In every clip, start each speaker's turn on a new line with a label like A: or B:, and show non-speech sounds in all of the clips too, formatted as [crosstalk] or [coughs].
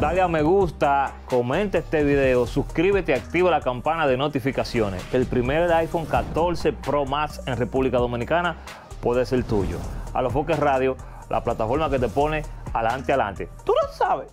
A: Dale a me gusta, comenta este video, suscríbete y activa la campana de notificaciones. El primer iPhone 14 Pro Max en República Dominicana puede ser tuyo. A los Foques Radio, la plataforma que te pone adelante, adelante. Tú
B: lo sabes.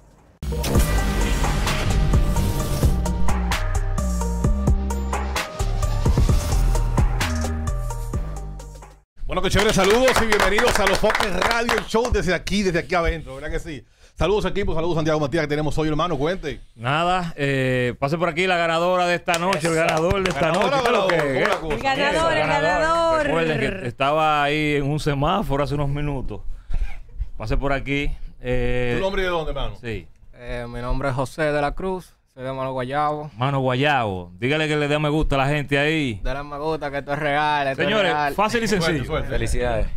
C: Bueno, que chévere, saludos y bienvenidos a los Foques Radio, show desde aquí, desde aquí adentro, ¿verdad que sí? Saludos equipo, saludos Santiago Matías que tenemos hoy, hermano, cuente. Nada, eh, pase por aquí la ganadora de esta noche, el ganador de esta noche. lo que El ganador, el ganador.
A: Recuerden que estaba ahí en un semáforo hace unos minutos. Pase por aquí. Eh, ¿Tu nombre
C: de dónde, hermano? Sí.
A: Eh, mi nombre es José de la Cruz. Soy de Mano Guayabo. Mano Guayabo. Dígale que le dé me gusta a la gente ahí. Dale me gusta que esto es real. Señores, fácil y sencillo. Felicidades.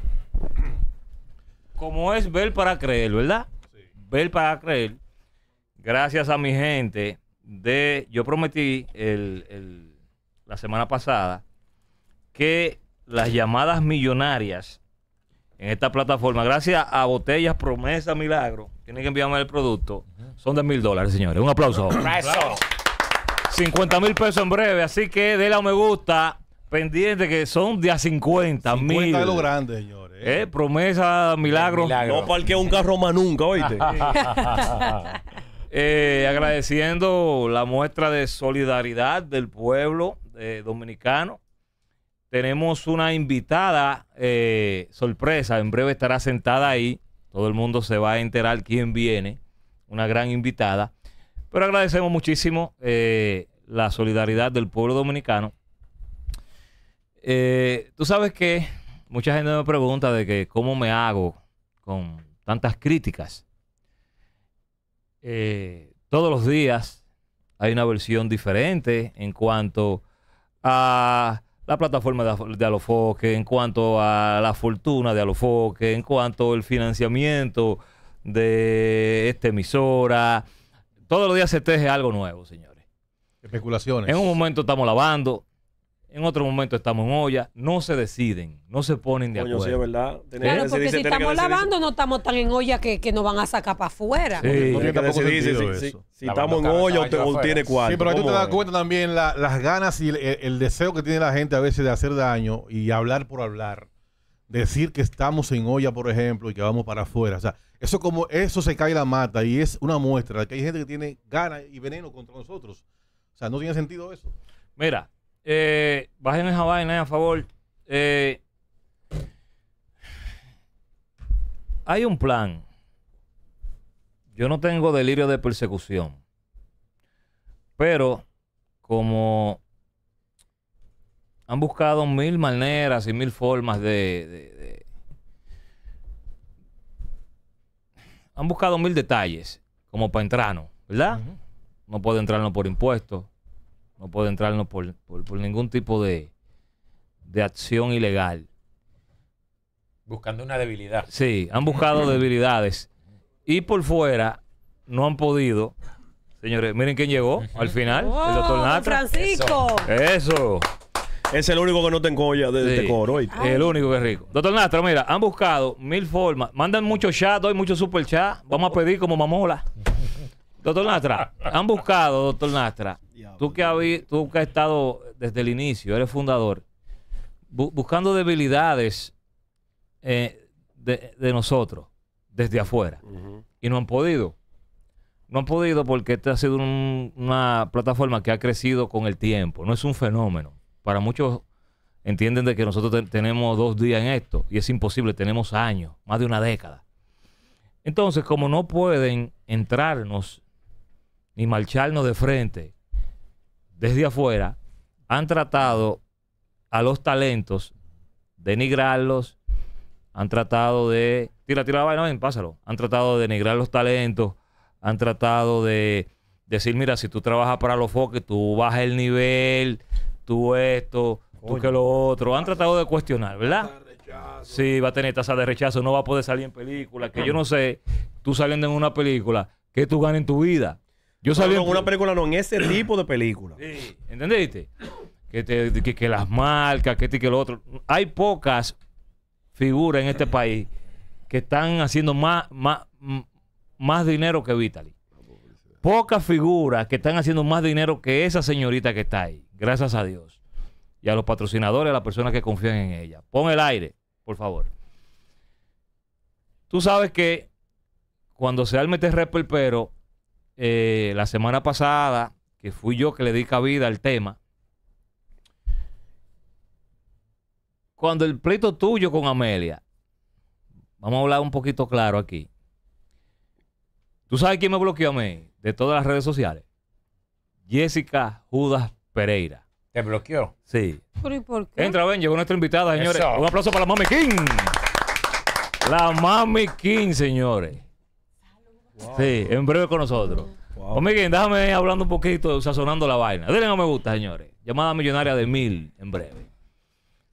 A: Como es ver para creer, ¿verdad? ver para creer, gracias a mi gente de, yo prometí la semana pasada que las llamadas millonarias en esta plataforma, gracias a Botellas Promesa Milagro, tienen que enviarme el producto, son de mil dólares, señores. Un aplauso. 50 mil pesos en breve, así que déle a me gusta, pendientes que son de a 50 mil. 50 lo grande, señores. Eh, promesa, milagro. No parqué un carro más nunca, oíste. [laughs] [laughs] Eh, agradeciendo la muestra de solidaridad del pueblo eh, dominicano. Tenemos una invitada eh, sorpresa, en breve estará sentada ahí. Todo el mundo se va a enterar quién viene. Una gran invitada. Pero agradecemos muchísimo la solidaridad del pueblo dominicano eh, tú sabes que mucha gente me pregunta de que cómo me hago con tantas críticas. Eh, todos los días hay una versión diferente en cuanto a la plataforma de, de Alofoque, en cuanto a la fortuna de Alofoque, en cuanto al financiamiento de esta emisora. Todos los días se teje algo nuevo, señores. Especulaciones. En un momento estamos lavando, en otro momento estamos en olla, no se deciden, no se ponen de acuerdo. ¿verdad? claro, porque si estamos lavando
D: no estamos tan en olla que, nos van a sacar para afuera. Sí,
B: si, estamos en olla usted tiene cuatro. Sí, pero tú te das
C: cuenta también las ganas y el, deseo que tiene la gente a veces de hacer daño y hablar por hablar. Decir que estamos en olla, por ejemplo, y que vamos para afuera. O sea, eso como eso se cae la mata y es una muestra de que hay gente que tiene ganas y veneno contra nosotros. O sea, no tiene sentido eso. Mira, eh, bajen esa vaina, a favor.
A: Eh, hay un plan. Yo no tengo delirio de persecución. Pero como han buscado mil maneras y mil formas de, Han buscado mil detalles como para entrarnos, ¿verdad? No puede entrarnos por impuestos no puede entrarnos por, por, ningún tipo de, acción ilegal.
E: Buscando una debilidad. Sí, han buscado [laughs]
A: debilidades. Y por fuera no han podido. Señores, miren quién llegó al final. el oh, doctor
D: Francisco.
A: Eso. Es el único que no tengo ya desde sí. coro hoy. El único que es rico. Doctor Nastro, mira, han buscado mil formas. Mandan mucho chat doy mucho super chat. Vamos a pedir como mamola. Doctor Nastra, han buscado, doctor Nastra, tú que, has estado desde el inicio, eres fundador, buscando debilidades eh, de, nosotros desde afuera. Y no han podido. No han podido porque esta ha sido una plataforma que ha crecido con el tiempo. No es un fenómeno. Para muchos entienden de que nosotros tenemos dos días en esto y es imposible, tenemos años, más de una década. Entonces, como no pueden entrarnos ni marcharnos de frente desde afuera, han tratado a los talentos, denigrarlos, han tratado de. Tira, tira la vaina, pásalo. Han tratado de denigrar los talentos, han tratado de decir, mira, si tú trabajas para los foques, tú bajas el nivel, tú esto, tú que lo otro. Han tratado de cuestionar, ¿verdad? Sí, va a tener tasa de rechazo, no va a poder salir en película. Que yo no sé, tú saliendo en una película, que tú ganas en tu vida? Yo en una película, no, en ese tipo de película. Sí. ¿Entendiste? Que, te, que, las marcas, que este que lo otro. Hay pocas figuras en este país que están haciendo más, más, más dinero que Vitaly. Pocas figuras que están haciendo más dinero que esa señorita que está ahí. Gracias a Dios. Y a los patrocinadores, a las personas que confían en ella. Pon el aire, por favor. Tú sabes que cuando se arme este pero eh, la semana pasada, que fui yo que le di cabida al tema, cuando el pleito tuyo con Amelia, vamos a hablar un poquito claro aquí. ¿Tú sabes quién me bloqueó a mí de todas las redes sociales? Jessica Judas Pereira. ¿Te bloqueó? Sí.
D: por qué?
A: Entra, ven, llegó nuestra invitada, señores. Un aplauso para la Mami King. La Mami King, señores. Sí, en breve con nosotros. Wow. Pues Miguel, déjame hablando un poquito, sazonando la vaina. Denle no me gusta, señores. Llamada millonaria de mil en breve.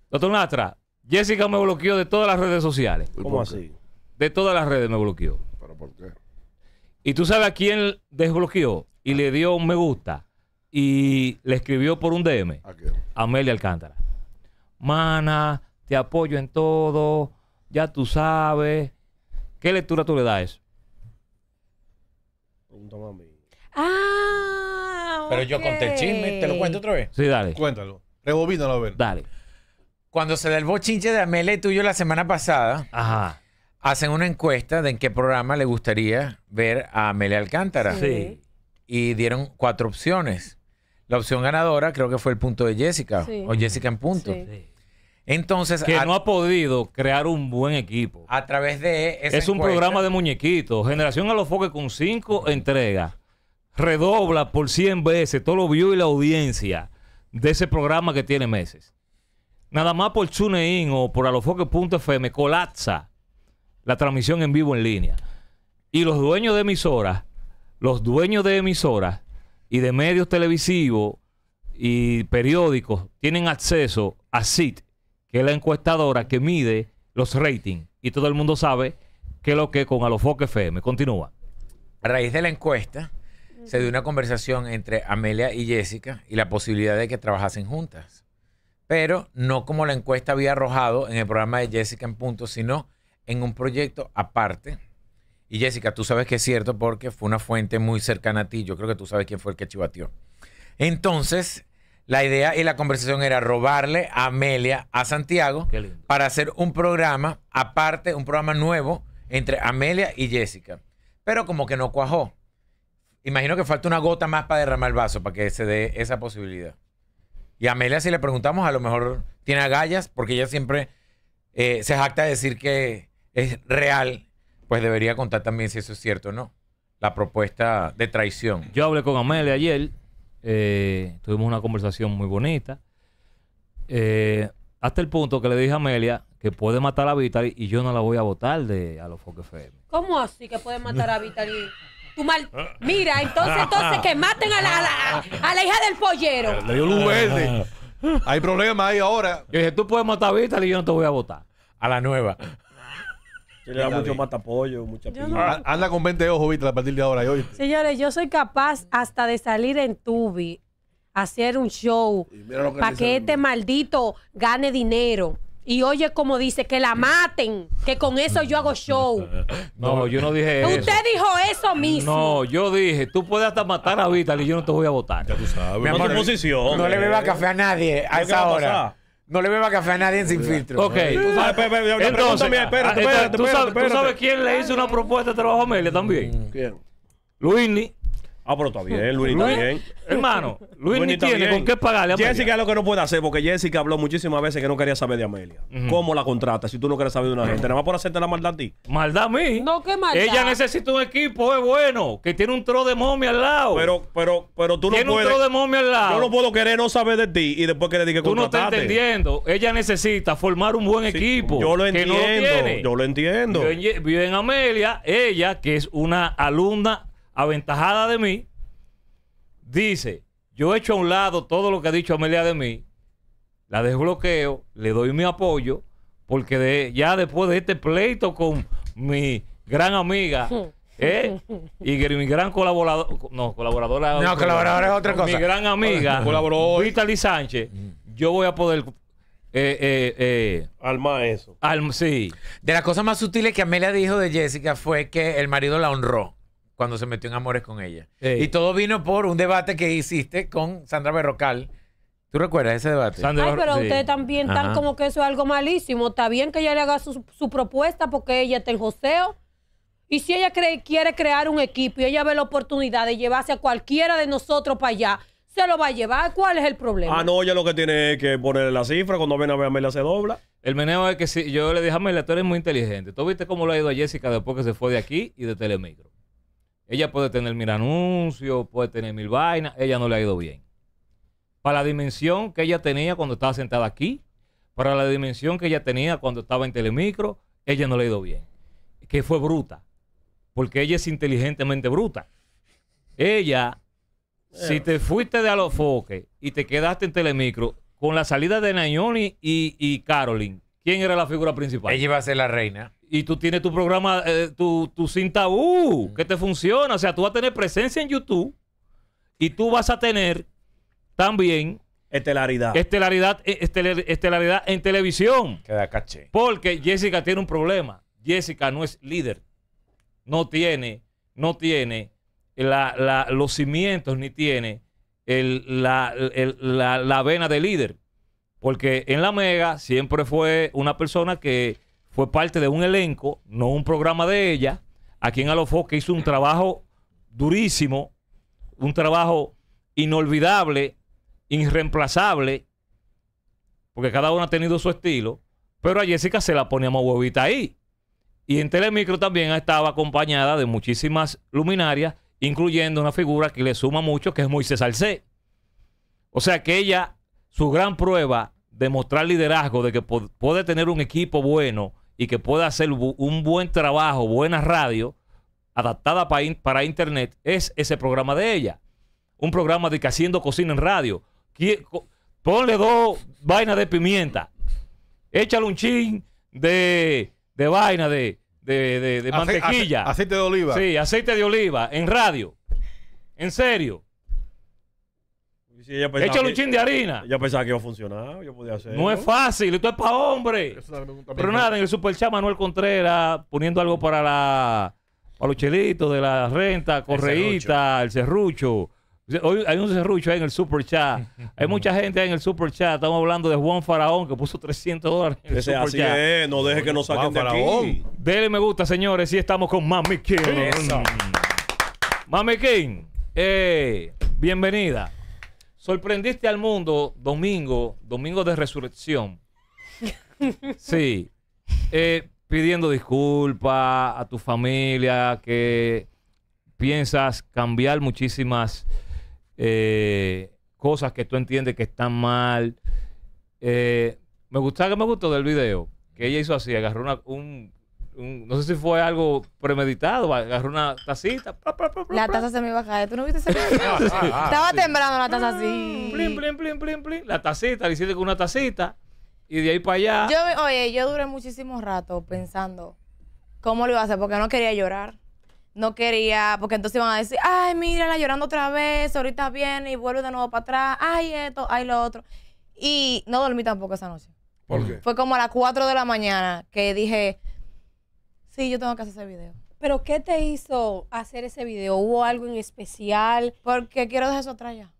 A: Doctor Natra, Jessica me bloqueó de todas las redes sociales. ¿Cómo así? De todas las redes me bloqueó. ¿Pero por qué? Y tú sabes a quién desbloqueó y ah. le dio un me gusta y le escribió por un DM. ¿A quién? Amelia Alcántara. Mana, te apoyo en todo, ya tú sabes. ¿Qué lectura tú le das a eso?
F: Ah, Pero yo conté
C: el chisme. ¿Te lo cuento otra vez? Sí, dale. Cuéntalo. Rebobínalo a ver. Dale. Cuando se da el
E: bochinche de Amelia y tuyo la semana pasada, hacen una encuesta de en qué programa le gustaría ver a Amelia Alcántara. Sí. Y dieron cuatro opciones. La opción ganadora creo que fue el punto de Jessica o Jessica en punto. Sí. Entonces. Que no
A: ha podido crear un buen equipo. A través de. es un programa de muñequitos. Generación a con cinco entregas. Redobla por 100 veces Todo lo vio y la audiencia de ese programa que tiene meses. Nada más por TuneIn o por alofoque.fm colapsa la transmisión en vivo en línea. Y los dueños de emisoras, los dueños de emisoras y de medios televisivos y periódicos tienen acceso a SIT que es la encuestadora que mide los ratings. Y todo el mundo sabe que lo que con Alofoque FM. Continúa. A raíz de la encuesta, se dio una conversación entre Amelia y
E: Jessica y la posibilidad de que trabajasen juntas. Pero no como la encuesta había arrojado en el programa de Jessica en punto, sino en un proyecto aparte. Y Jessica, tú sabes que es cierto porque fue una fuente muy cercana a ti. Yo creo que tú sabes quién fue el que chivateó. Entonces, la idea y la conversación era robarle a Amelia a Santiago para hacer un programa aparte, un programa nuevo entre Amelia y Jessica. Pero como que no cuajó. Imagino que falta una gota más para derramar el vaso, para que se dé esa posibilidad. Y a Amelia, si le preguntamos, a lo mejor tiene agallas, porque ella siempre eh, se jacta de decir que es real. Pues debería contar también si eso es cierto o no. La propuesta de traición.
A: Yo hablé con Amelia ayer eh, tuvimos una conversación muy bonita. Eh, hasta el punto que le dije a Amelia que puede matar a Vitali y yo no la voy a votar de a los Foque FM.
D: ¿Cómo así que puede matar a Vitali? mal... Mira, entonces, entonces que maten a la, a la, hija del pollero. Le
A: dio luz verde. Hay problema ahí ahora. Yo dije, tú puedes matar a Vitali y yo no te voy a votar.
C: A la nueva. Se le da mucho matapollo, mucha ah, Anda con 20 ojos, viste, a partir de ahora.
D: Señores, yo soy capaz hasta de salir en tubi, hacer un show, para que este maldito gane dinero. Y oye como dice, que la maten, que con eso yo hago show.
A: [laughs] No, yo no dije eso. Usted
D: dijo eso mismo. No,
A: yo dije, tú puedes hasta matar a Vital y yo no te voy a votar. Ya tú sabes. No, le beba café
E: a nadie a esa hora. No le beba café a nadie sin
A: filtro. Ok. Entonces, espérate, ah, espérate, ¿tú, sabes, quién le hizo una propuesta de trabajo a Amelia también?
G: ¿Quién?
B: Luini. Ah, pero está bien, Luis está bien. Hermano,
G: Luis, ni tiene con qué
B: pagarle a Jessica es lo que no puede hacer, porque Jessica habló muchísimas veces que no quería saber de Amelia. ¿Cómo la contrata si tú no quieres saber de una gente? Nada más por hacerte la maldad a ti. ¿Maldad a mí? No, qué maldad. Ella necesita
A: un equipo, es bueno, que tiene un tro de momia al lado. Pero, pero, pero tú no puedes. Tiene un tro de momia al lado. Yo no puedo querer no
B: saber de ti y después que le diga que Tú no estás
A: entendiendo. Ella necesita formar un buen equipo. Yo lo entiendo. yo lo
B: entiendo.
A: Vive en Amelia, ella que es una alumna aventajada de mí, dice, yo echo a un lado todo lo que ha dicho Amelia de mí, la desbloqueo, le doy mi apoyo, porque de, ya después de este pleito con mi gran amiga, [laughs] ¿eh? y mi gran colaborador, no, colaboradora, no, colaboradora, es otra cosa. Mi gran amiga, [laughs] Vitali Sánchez, yo voy a poder eh, eh, eh.
E: Alma eso. sí. De las cosas más sutiles que Amelia dijo de Jessica fue que el marido la honró cuando se metió en amores con ella. Y todo vino por un debate que hiciste con Sandra Berrocal. ¿Tú recuerdas ese debate? Sandra Ay, pero usted ustedes también tal como
D: que eso es algo malísimo. Está bien que ella le haga su, propuesta porque ella está en joseo. Y si ella cree, quiere crear un equipo y ella ve la oportunidad de llevarse a cualquiera de nosotros para allá, se lo va a llevar. ¿Cuál es el problema? Ah,
A: no, ella lo que tiene es que ponerle la cifra. Cuando viene a ver a Amelia se dobla. El meneo es que si yo le dije a Amelia, tú eres muy inteligente. Tú viste cómo lo ha ido a Jessica después que se fue de aquí y de Telemicro. Ella puede tener mil anuncios, puede tener mil vainas, ella no le ha ido bien. Para la dimensión que ella tenía cuando estaba sentada aquí, para la dimensión que ella tenía cuando estaba en Telemicro, ella no le ha ido bien. Que fue bruta, porque ella es inteligentemente bruta. Ella, si eh. te fuiste de Alofoque y te quedaste en Telemicro, con la salida de Nayoni y, y ¿Quién era la figura principal? Ella iba a ser la reina. Y tú tienes tu programa, eh, tu, tu sin tabú, uh, que te funciona. O sea, tú vas a tener presencia en YouTube y tú vas a tener también Estelaridad. Estelaridad, eh, estelaridad en televisión.
E: Queda caché.
A: Porque Jessica tiene un problema. Jessica no es líder. No tiene, no tiene los cimientos ni tiene la, la vena de líder. Porque en La Mega siempre fue una persona que fue parte de un elenco, no un programa de ella, aquí en Alofo, que hizo un trabajo durísimo, un trabajo inolvidable, irreemplazable, porque cada uno ha tenido su estilo, pero a Jessica se la poníamos huevita ahí. Y en Telemicro también estaba acompañada de muchísimas luminarias, incluyendo una figura que le suma mucho, que es Moisés Alcé. O sea que ella, su gran prueba demostrar liderazgo de que puede tener un equipo bueno y que pueda hacer un buen trabajo, buena radio, adaptada para, internet, es ese programa de ella. Un programa de que haciendo cocina en radio. Ponle dos vainas de pimienta. Échale un chin de, vaina de, mantequilla. aceite de oliva. Sí, aceite de oliva en radio. En serio. Hecho Échale un chin de harina. Ya pensaba que iba a funcionar, yo podía hacer. No es fácil, esto es para hombre. Pero nada, en el Super Chat Manuel Contreras poniendo algo para la para los chelitos de la renta, correíta, el cerrucho Hoy hay un cerrucho ahí en el Super Chat. [laughs] Hay mucha gente ahí en el Super Chat. Estamos hablando de Juan Faraón que puso 300 dólares así Es. no deje que nos saquen de Faraón. aquí. Dele me gusta, señores. Sí estamos con Mami King. Mami King, eh, bienvenida. Sorprendiste al mundo domingo, domingo de resurrección. [laughs] Sí. Eh, pidiendo disculpas a tu familia, que piensas cambiar muchísimas eh, cosas que tú entiendes que están mal. Eh, me gustaba que me gustó del video, que ella hizo así, agarró un, no sé si fue algo premeditado, agarró una tacita.
H: la taza se me iba a caer. ¿Tú no viste ese [laughs]
A: Estaba
H: temblando la taza así. Mm.
A: La tacita, le hiciste con una tacita. Y de ahí para allá.
H: Yo, oye, yo duré muchísimo rato pensando cómo lo iba a hacer, porque no quería llorar. No quería, porque entonces iban a decir, ay, mírala llorando otra vez, ahorita viene y vuelve de nuevo para atrás, ay, esto, ay, lo otro. Y no dormí tampoco esa noche. ¿Por qué? Fue como a las 4 de la mañana que dije, Sí, yo tengo que hacer ese video. ¿Pero qué te hizo
D: hacer ese video? ¿Hubo algo en especial? Porque quiero dejar eso atrás ya.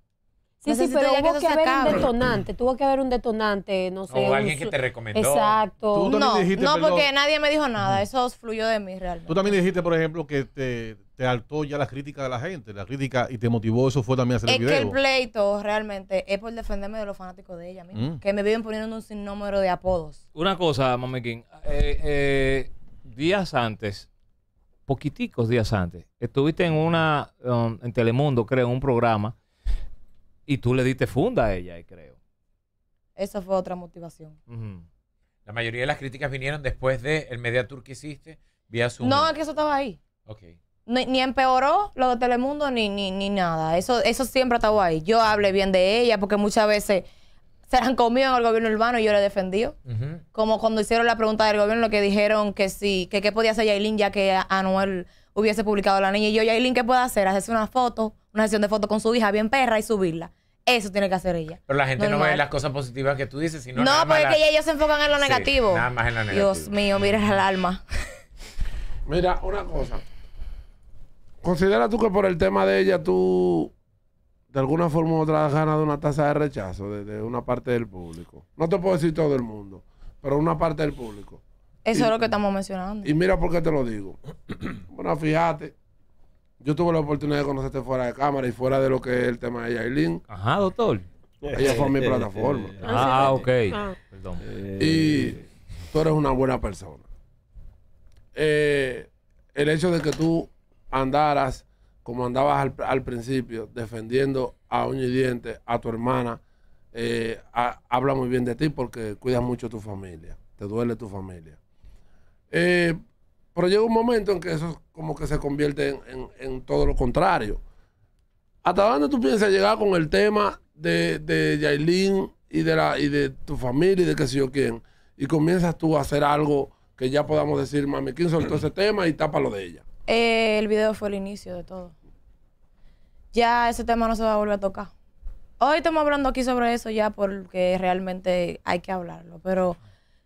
D: Sí, sí, pero hubo que, haber un detonante, tuvo que haber un detonante, no
E: sé. O alguien que te recomendó.
C: Exacto. no, porque
H: nadie me dijo nada, eso fluyó de mí realmente.
C: Tú también dijiste, por ejemplo, que te, te altó ya la crítica de la gente, la crítica y te motivó, eso fue también hacer el video. Es que el
H: pleito realmente es por defenderme de los fanáticos de ella mm. que me viven poniendo un sinnúmero de apodos.
A: Una cosa, Mamequín, eh, eh, días antes, poquiticos días antes, estuviste en una, um, en Telemundo, creo, un programa, y tú le diste funda a ella, creo.
H: Esa fue otra motivación.
A: La mayoría
E: de las críticas vinieron después del el media tour que hiciste, vía su No, es
H: que eso estaba ahí. Ok. Ni, empeoró lo de Telemundo ni, ni, ni nada. Eso, eso siempre estaba ahí. Yo hablé bien de ella porque muchas veces [laughs] se han comido en el gobierno urbano y yo le he defendido. Como cuando hicieron la pregunta del gobierno lo que dijeron que sí, que qué podía hacer Yailin ya que Anuel hubiese publicado la niña. Y yo, Yailin, ¿qué puede hacer? Hacerse una foto, una sesión de fotos con su hija bien perra y subirla. Eso tiene que hacer ella. Pero la gente va no ve
E: las cosas positivas que tú dices, sino No, porque pues
H: ellos se enfocan en lo negativo. nada más en lo negativo. Dios mío, mira el alma.
E: mira, una cosa.
G: ¿Considera tú que por el tema de ella tú de alguna forma u otra has ganado una tasa de rechazo de, una parte del público. No te puedo decir todo el mundo, pero una parte del público.
H: Eso es lo que estamos mencionando.
G: Y mira por qué te lo digo. [clears throat] bueno, fíjate, yo tuve la oportunidad de conocerte fuera de cámara y fuera de lo que es el tema de Yailin. Ajá, doctor. Ella fue mi eh, plataforma. Eh, eh, ah, ok. Ah. Perdón. y tú eres una buena persona. el hecho de que tú andaras como andabas al, principio, defendiendo a un a tu hermana, eh, habla muy bien de ti porque cuidas mucho tu familia, te duele tu familia. Eh, pero llega un momento en que eso como que se convierte en, todo lo contrario. ¿Hasta dónde tú piensas llegar con el tema de, de Yailin y de, la, y de tu familia y de qué sé yo quién? Y comienzas tú a hacer algo que ya podamos decir, mami, ¿quién soltó ese tema y tápalo de ella?
H: Eh, el video fue el inicio de todo. Ya ese tema no se va a volver a tocar. Hoy estamos hablando aquí sobre eso ya porque realmente hay que hablarlo, pero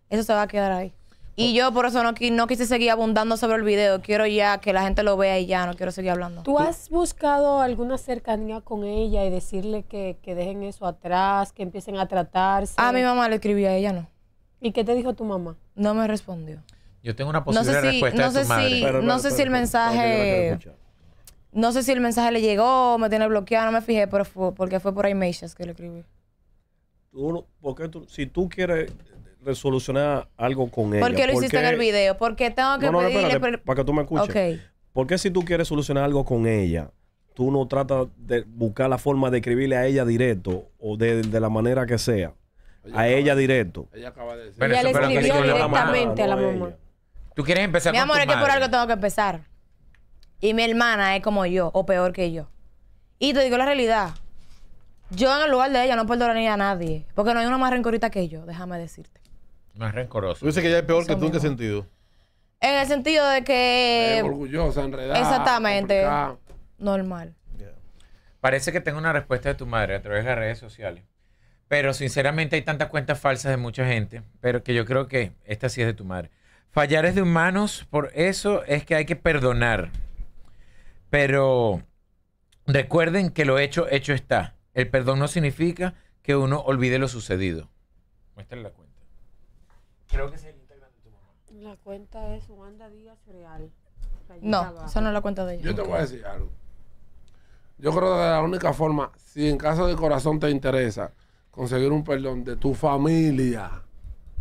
H: eso se va a quedar ahí. Y yo por eso no, quise seguir abundando sobre el video. Quiero ya que la gente lo vea y ya, no quiero seguir hablando.
D: ¿Tú has buscado alguna cercanía con ella y decirle que, que dejen eso atrás, que empiecen a tratarse? A mi mamá le escribí, a ella no. ¿Y qué te dijo tu mamá? No me respondió.
E: Yo tengo una posible no sé si, no sé si el
H: mensaje... No sé si el mensaje le llegó, me tiene bloqueado, no me fijé, pero fue, porque fue por iMages que le escribí.
B: si tú quieres resolucionar algo con ella... ¿Por qué lo hiciste en el
H: video? Porque tengo que pedirle...
B: para que tú me escuches. ¿Por qué si tú quieres solucionar algo con ella, tú no tratas de buscar la forma de escribirle a ella directo o de, la manera que sea? a ella directo.
F: Ella acaba de decir...
B: ella le escribió directamente a
H: la
E: mamá.
B: ¿Tú quieres empezar Mi amor, es que por
H: algo tengo que empezar. Y mi hermana es como yo, o peor que yo. Y te digo la realidad. Yo en el lugar de ella no perdonaría a nadie. Porque no hay una más rencorita que yo, déjame decirte.
C: Más rencoroso. Tú dices que ella es peor que tú, ¿en qué sentido?
H: En el sentido de que... Es
C: orgullosa, enredada.
H: Exactamente. Normal.
E: Parece que tengo una respuesta de tu madre a través de las redes sociales. Pero sinceramente hay tantas cuentas falsas de mucha gente, pero que yo creo que esta sí es de tu madre. Fallar es de humanos, por eso es que hay que perdonar. Pero recuerden que lo hecho, hecho está. El perdón no significa que uno olvide lo sucedido. Muéstrale la cuenta. Creo que es el
D: integrante de tu mamá. La cuenta es Wanda Díaz Real. No, esa no es la cuenta
H: de
G: ella. Yo te voy a decir algo. Yo creo que la única forma, si en caso de corazón te interesa conseguir un perdón de tu familia,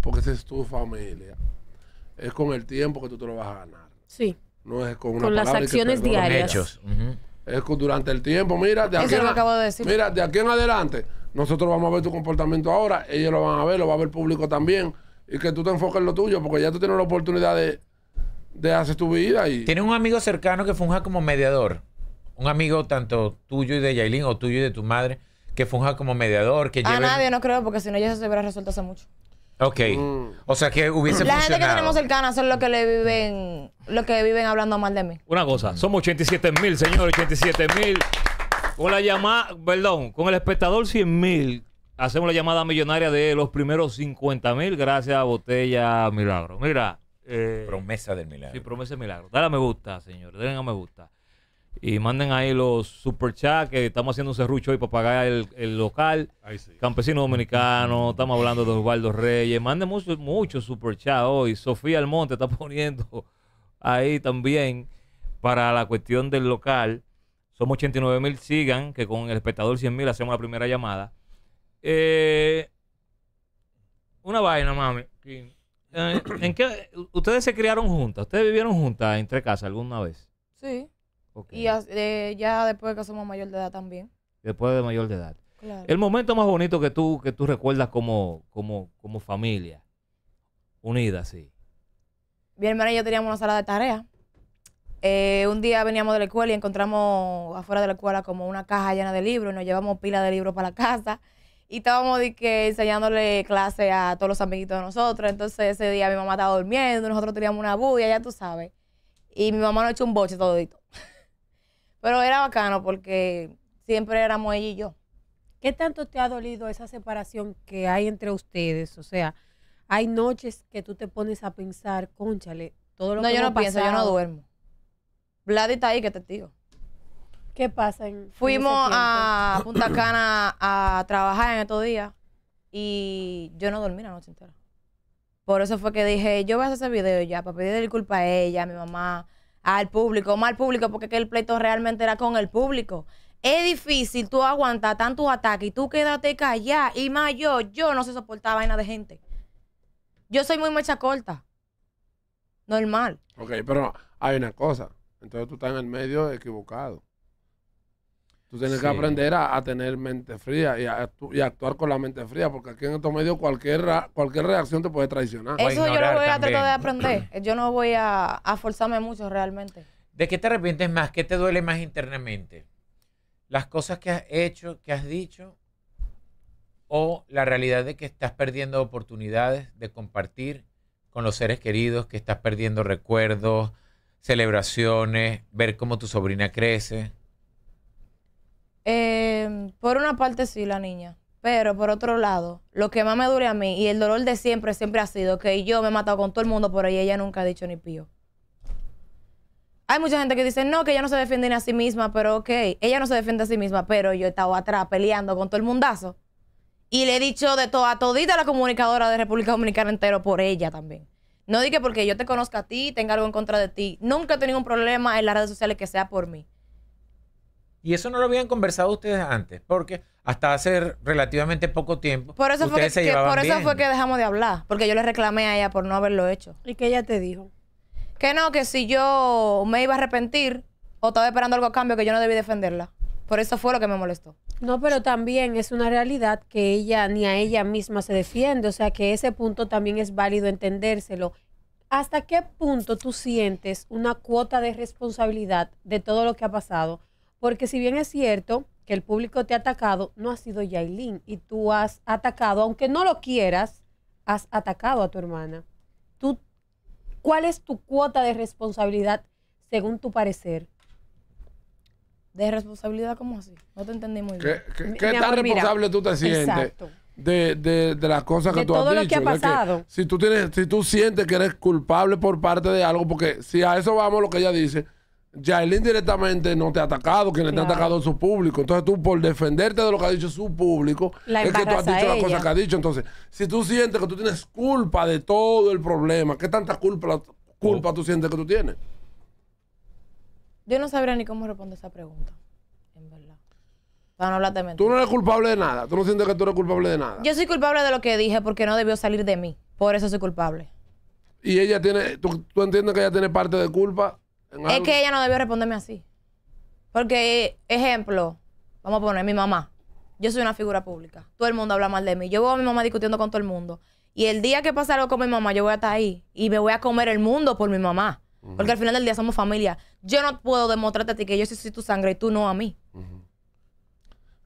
G: porque esa es tu familia, es con el tiempo que tú te lo vas a ganar. Sí. No es con una las acciones diarias. Hechos. Es durante el tiempo. Mira, de aquí, lo en, acabo de decir. mira, de aquí en adelante, nosotros vamos a ver tu comportamiento ahora, ellos lo van a ver, lo va a ver público también, y que tú te enfoques en lo tuyo, porque ya tú tienes la oportunidad de, hacer tu vida. Y...
E: Tienes un amigo cercano que funja como mediador. Un amigo tanto tuyo y de Yailin o tuyo y de tu madre que funja como mediador, que A nadie,
H: no creo, porque si no ya se hubiera resuelto hace mucho.
E: Ok. Mm. O sea que hubiese
A: La gente que tenemos
H: cercana son los que le viven, los que viven hablando mal de mí.
A: Una cosa, somos 87 mil, señor, 87 mil. Con la llamada, perdón, con el espectador 100 mil, hacemos la llamada millonaria de los primeros 50 mil, gracias a Botella Milagro. Mira. Eh, promesa del milagro. Sí, promesa del milagro. Dale a me gusta, señor. Denle a me gusta. Y manden ahí los super chat que estamos haciendo un serrucho hoy para pagar el, local. Campesino Dominicano, estamos hablando de Osvaldo Reyes. Manden muchos mucho super chat hoy. Sofía Almonte está [laughs] poniendo ahí también para la cuestión del local. Somos 89 mil, sigan, que con el espectador 100 mil hacemos la primera llamada. Eh, una vaina, mami. Eh, ¿en qué, ¿Ustedes se criaron juntas? ¿Ustedes vivieron juntas entre casa casas alguna vez?
H: Sí. Y eh, ya después que somos mayor de edad también.
A: Después de mayor de edad. El momento más bonito que tú, que tú recuerdas como, como, como familia, unida, sí.
H: Mi hermana y yo teníamos una sala de tareas. Eh, un día veníamos de la escuela y encontramos afuera de la escuela como una caja llena de libros y nos llevamos pila de libros para la casa. Y estábamos enseñándole clase a todos los amiguitos de nosotros. Entonces ese día mi mamá estaba durmiendo, nosotros teníamos una bulla, ya tú sabes. Y mi mamá nos echó un boche todito. [laughs]
D: Pero era bacano porque siempre éramos ella y yo. ¿Qué tanto te ha dolido esa separación que hay entre ustedes? O sea, hay noches que tú te pones a pensar, conchale, todo lo no, que yo no pienso, yo no duermo. Vladi está ahí, que te digo. ¿Qué pasa? Fuimos a Punta Cana a
H: trabajar en estos días y yo no dormí la noche entera. Por eso fue que dije, yo voy a hacer ese video ya, para pedirle disculpas a ella, a mi mamá, al público, mal público, porque el pleito realmente era con el público. Es difícil tú aguantar tantos ataques y tú quédate callada. Y más yo, yo no sé soportaba vaina de gente. Yo soy muy mecha corta. Normal.
G: Ok, pero hay una cosa. Entonces tú estás en el medio equivocado. Tú tienes que aprender a, tener mente fría y a, actuar con la mente fría, porque aquí en estos medios cualquier, cualquier reacción te puede traicionar. Eso yo lo voy a tratar de
H: aprender. [clears throat] Yo no voy a, a, forzarme mucho realmente.
G: ¿De qué te arrepientes más?
E: ¿Qué te duele más internamente? ¿Las cosas que has hecho, que has dicho? ¿O la realidad de que estás perdiendo oportunidades de compartir con los seres queridos, que estás perdiendo recuerdos, celebraciones, ver cómo tu sobrina crece?
H: Eh, por una parte sí, la niña. Pero por otro lado, lo que más me dure a mí y el dolor de siempre, siempre ha sido que yo me he matado con todo el mundo, por ella nunca ha dicho ni pío. Hay mucha gente que dice, no, que ella no se defiende ni a sí misma, pero ok, ella no se defiende a sí misma, pero yo he estado atrás peleando con todo el mundazo. Y le he dicho de todo a todita la comunicadora de República Dominicana entero por ella también. No dije porque yo te conozca a ti, tenga algo en contra de ti. Nunca he tenido un problema en las redes sociales que sea por mí.
E: Y eso no lo habían conversado ustedes antes, porque hasta hace relativamente poco tiempo. Por eso, fue, que, eso fue que
H: dejamos de hablar, porque yo le reclamé a ella por no haberlo hecho. ¿Y que ella te dijo? Que no, que si yo me iba a arrepentir o
D: estaba esperando algo a cambio, que yo no debí defenderla. Por eso fue lo que me molestó. No, pero también es una realidad que ella ni a ella misma se defiende, o sea que ese punto también es válido entendérselo. ¿Hasta qué punto tú sientes una cuota de responsabilidad de todo lo que ha pasado? Porque si bien es cierto que el público te ha atacado, no ha sido Yailin y tú has atacado, aunque no lo quieras, has atacado a tu hermana. ¿Tú, ¿Cuál es tu cuota de responsabilidad según tu parecer? De responsabilidad, ¿cómo así? No te entendí muy
H: bien. ¿Qué, tan responsable tú te sientes? Exacto.
G: De, de, las cosas que tú Que ha pasado. Que si tú tienes, si tú sientes que eres culpable por parte de algo, porque si a eso vamos lo que ella dice, Jailin directamente no te ha atacado, quien te le ha atacado es su público. Entonces tú por defenderte de lo que ha dicho su público, es que tú has dicho las cosas que ha dicho. Entonces, si tú sientes que tú tienes culpa de todo el problema, ¿qué tanta culpa, culpa oh. tú sientes que tú tienes?
H: Yo no sabría ni cómo responder esa pregunta, en verdad. Para no hablar de
G: Tú no eres culpable de nada, tú no sientes que tú eres culpable de nada.
H: Yo soy culpable de lo que dije porque no debió salir de mí. Por eso soy culpable.
G: Y ella tiene, tú, tú entiendes que ella tiene parte de culpa es que ella no debió
H: responderme así. Porque, ejemplo, vamos a poner mi mamá. Yo soy una figura pública. Todo el mundo habla mal de mí. Yo veo a mi mamá discutiendo con todo el mundo. Y el día que pase algo con mi mamá, yo voy a estar ahí. Y me voy a comer el mundo por mi mamá. Porque al final del día somos familia. Yo no puedo demostrarte a ti que yo sí soy tu sangre y tú no a mí.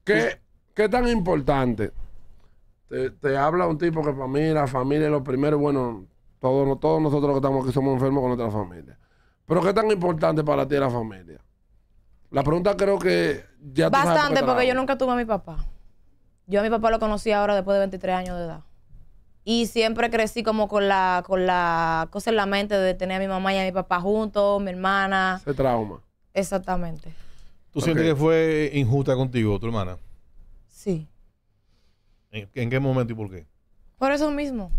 G: Pues ¿Qué, tan importante? Te, habla un tipo que para mí la familia es lo primero. Bueno, todos, todos nosotros que estamos aquí somos enfermos con nuestra familia. Pero ¿qué tan importante para ti la familia? La pregunta creo que ya... Bastante, porque yo
H: nunca tuve a mi papá. Yo a mi papá lo conocí ahora después de 23 años de edad. Y siempre crecí como con la, con la cosa en la mente de tener a mi mamá y a mi papá juntos, mi hermana. Ese trauma. Exactamente.
C: ¿Tú sientes que fue injusta contigo, tu hermana? Sí. ¿En, qué momento y por qué?
H: Por eso mismo.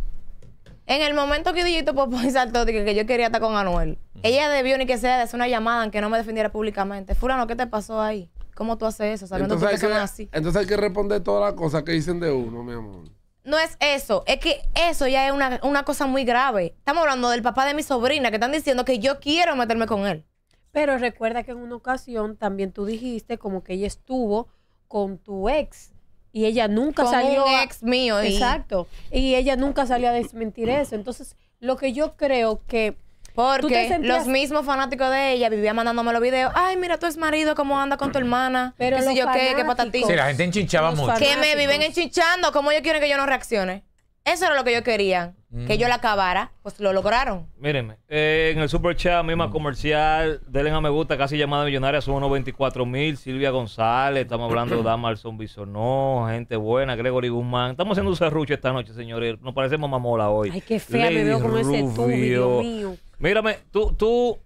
H: En el momento que tu Popó [laughs] saltó que, que yo quería estar con Anuel, ella debió ni que sea de hacer una llamada en que no me defendiera públicamente. Fulano, ¿qué te pasó ahí? ¿Cómo tú haces eso? entonces que,
G: Entonces hay que responder todas las cosas que dicen de uno, mi amor.
H: No es eso, es que eso ya es una, una cosa muy grave. Estamos hablando del papá de mi sobrina que están diciendo que yo quiero meterme con él.
D: Pero recuerda que en una ocasión también tú dijiste como que ella estuvo con tu ex y ella nunca salió un ex mío exacto y ella nunca salió a desmentir eso entonces lo
H: que yo creo que porque los mismos fanáticos de ella vivían mandándome los videos. Ay, mira tú es marido cómo anda con tu hermana. Pero ¿Qué sé yo qué? ¿Qué patatito? Sí, la gente enchinchaba mucho. Que me viven enchinchando. ¿Cómo ellos quieren que yo no reaccione? Eso era lo que yo quería, que yo mm. la acabara. Pues lo lograron.
A: Mírenme, eh, en el Super Chat, misma mm. comercial, denle a me gusta, casi llamada millonaria, son unos 24 mil. Silvia González, estamos hablando de Damarson Bisonó, gente buena, Gregory Guzmán. Estamos haciendo un serrucho esta noche, señores. Nos parecemos mamola hoy. Ay, qué fea me veo con ese tú, mío. Mírame, tú, tú